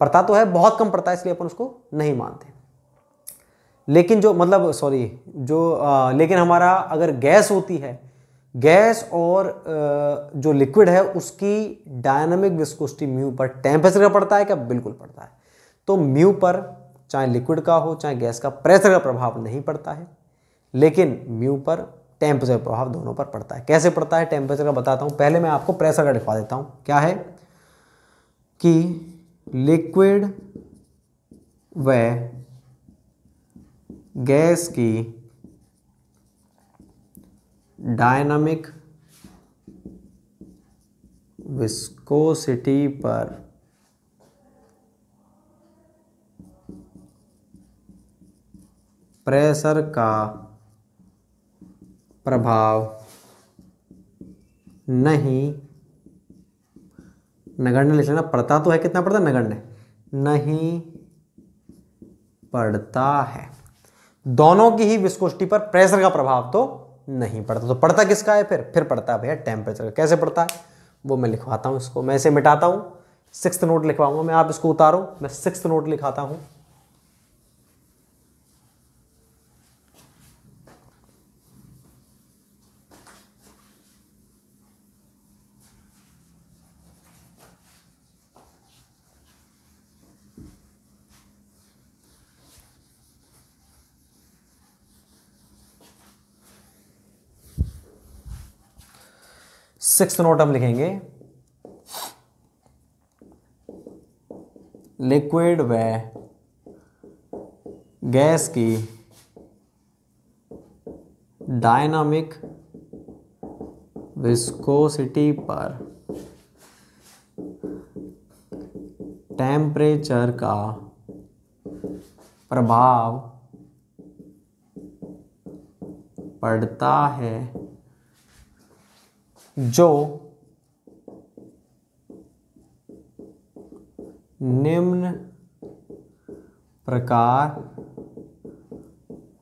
पड़ता तो है बहुत कम पड़ता है इसलिए अपन उसको नहीं मानते लेकिन जो मतलब सॉरी जो आ, लेकिन हमारा अगर गैस होती है गैस और जो लिक्विड है उसकी डायनामिक विस्कोसिटी म्यू पर टेम्परेचर का पड़ता है क्या बिल्कुल पड़ता है तो म्यू पर चाहे लिक्विड का हो चाहे गैस का प्रेशर का प्रभाव नहीं पड़ता है लेकिन म्यू पर टेम्परेचर का प्रभाव दोनों पर पड़ता है कैसे पड़ता है टेम्परेचर का बताता हूँ पहले मैं आपको प्रेशर का लिखवा देता हूँ क्या है कि लिक्विड व गैस की डायनामिक विस्कोसिटी पर प्रेशर का प्रभाव नहीं नगण्य लिख लेना पड़ता तो है कितना पड़ता नगण्य नहीं पड़ता है दोनों की ही विस्कोसिटी पर प्रेशर का प्रभाव तो नहीं पड़ता तो पड़ता किसका है फिर फिर पड़ता है भैया टेम्परेचर का कैसे पड़ता है वो मैं लिखवाता हूँ इसको मैं इसे मिटाता हूँ सिक्स नोट लिखवाऊंगा मैं आप इसको उतारो मैं सिक्स नोट लिखाता हूँ सिक्स नोट हम लिखेंगे लिक्विड व गैस की डायनामिक विस्कोसिटी पर टेम्परेचर का प्रभाव पड़ता है जो निम्न प्रकार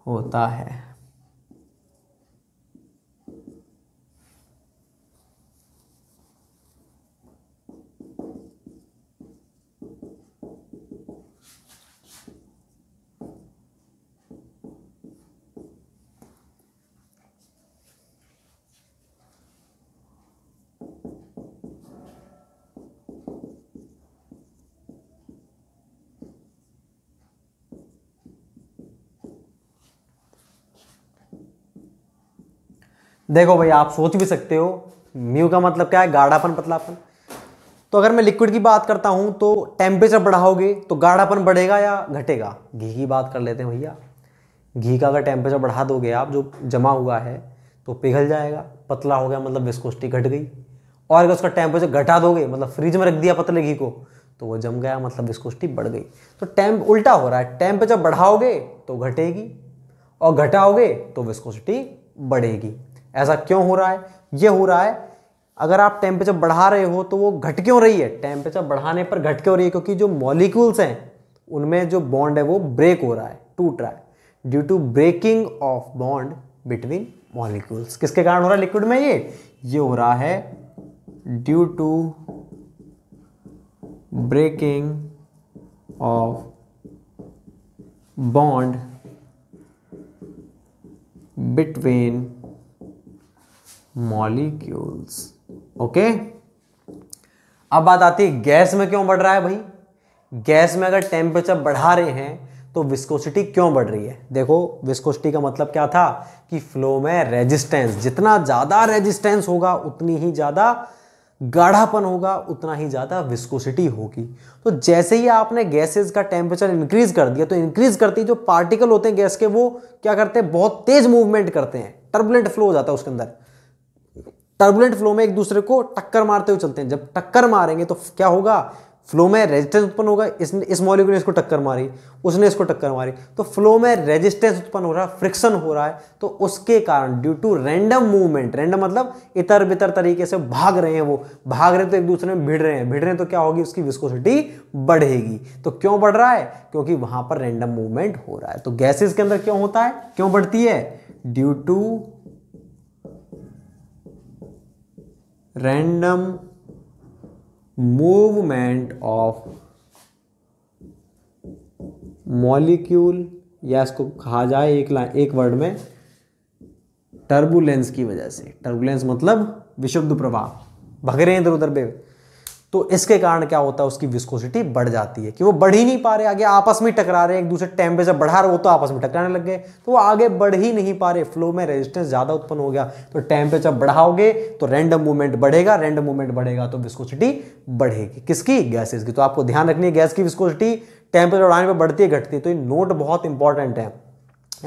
होता है देखो भाई आप सोच भी सकते हो म्यू का मतलब क्या है गाढ़ापन पतलापन तो अगर मैं लिक्विड की बात करता हूँ तो टेम्परेचर बढ़ाओगे तो गाढ़ापन बढ़ेगा या घटेगा घी की बात कर लेते हैं भैया घी का अगर टेम्परेचर बढ़ा दोगे आप जो जमा हुआ है तो पिघल जाएगा पतला हो गया मतलब विस्कोसिटी घट गई और अगर उसका टेम्परेचर घटा दोगे मतलब फ्रिज में रख दिया पतले घी को तो वो जम गया मतलब विस्कोसिटी बढ़ गई तो टेम्प उल्टा हो रहा है टेम्परेचर बढ़ाओगे तो घटेगी और घटाओगे तो विस्कोसिटी बढ़ेगी ऐसा क्यों हो रहा है ये हो रहा है अगर आप टेम्परेचर बढ़ा रहे हो तो वो घट क्यों रही है टेम्परेचर बढ़ाने पर घट क्यों रही है क्योंकि जो मॉलिक्यूल्स हैं उनमें जो बॉन्ड है वो ब्रेक हो रहा है टूट रहा है due to breaking of bond between molecules किसके कारण हो रहा है लिक्विड में ये ये हो रहा है due to breaking of bond between molecules okay अब बात आती है गैस में क्यों बढ़ रहा है भाई गैस में अगर टेम्परेचर बढ़ा रहे हैं तो विस्कोसिटी क्यों बढ़ रही है देखो विस्कोसिटी का मतलब क्या था कि फ्लो में रेजिस्टेंस जितना ज़्यादा रेजिस्टेंस होगा उतनी ही ज़्यादा गाढ़ापन होगा उतना ही ज़्यादा विस्कोसिटी होगी तो जैसे ही आपने गैसेस का टेम्परेचर इंक्रीज कर दिया तो इंक्रीज करती जो पार्टिकल होते हैं गैस के वो क्या करते हैं बहुत तेज मूवमेंट करते हैं टर्बुलेंट फ्लो हो जाता है उसके अंदर टर्बुलेंट फ्लो में एक दूसरे को टक्कर मारते हुए चलते हैं जब टक्कर मारेंगे तो क्या होगा फ्लो में रेजिस्टेंस उत्पन्न होगा इसने इस मॉलिक्यूल ने इसको टक्कर मारी उसने इसको टक्कर मारी तो फ्लो में रेजिस्टेंस उत्पन्न हो रहा है फ्रिक्शन हो रहा है तो उसके कारण due to random movement random मतलब इतर बितर तरीके से भाग रहे हैं वो भाग रहे तो एक दूसरे में भिड़ रहे हैं भिड़ रहे हैं तो क्या होगी उसकी विस्कोसिटी बढ़ेगी तो क्यों बढ़ रहा है क्योंकि वहां पर रैंडम मूवमेंट हो रहा है तो गैसेज के अंदर क्यों होता है क्यों बढ़ती है due to random movement of molecule या इसको कहा जाए एक लाइन एक वर्ड में टर्बुलेंस की वजह से टर्बुलेंस मतलब विशुद्ध प्रभाव भग रहे हैं इधर उधर पे तो इसके कारण क्या होता है उसकी विस्कोसिटी बढ़ जाती है कि वो बढ़ ही नहीं पा रहे आगे आपस में टकरा रहे हैं एक दूसरे टेम्परेचर बढ़ा रहे हो तो आपस में टकराने लग गए तो वो आगे बढ़ ही नहीं पा रहे फ्लो में रेजिस्टेंस ज़्यादा उत्पन्न हो गया तो टेम्परेचर बढ़ाओगे तो रैंडम मूवमेंट बढ़ेगा रैंडम मूवमेंट बढ़ेगा तो विस्कोसिटी बढ़ेगी किसकी गैसेज की तो आपको ध्यान रखनी है गैस की विस्कोसिटी टेम्परेचर बढ़ाने पर बढ़ती है घटती है तो ये नोट बहुत इंपॉर्टेंट है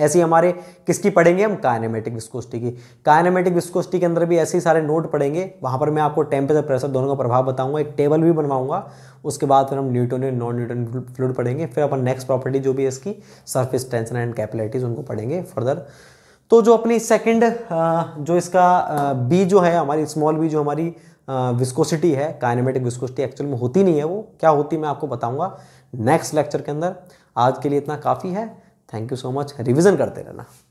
ऐसी हमारे किसकी पढ़ेंगे हम काइनेमेटिक विस्कोसिटी की काइनेमेटिक विस्कोसिटी के अंदर भी ऐसे ही सारे नोट पढ़ेंगे वहाँ पर मैं आपको टेम्परेचर प्रेशर दोनों का प्रभाव बताऊंगा एक टेबल भी बनवाऊंगा उसके बाद फिर हम न्यूटोनियन नॉन न्यूटन फ्लूड पढ़ेंगे फिर अपन नेक्स्ट प्रॉपर्टी जो भी है इसकी सर्फिस टेंशन एंड कैपिलिटीज उनको पढ़ेंगे फर्दर तो जो अपनी सेकेंड जो इसका बी जो है हमारी स्मॉल बी जो हमारी विस्कोसिटी है काइनेमेटिक विस्कोसिटी एक्चुअल में होती नहीं है वो क्या होती मैं आपको बताऊँगा नेक्स्ट लेक्चर के अंदर आज के लिए इतना काफ़ी है thank you so much revision करते रहना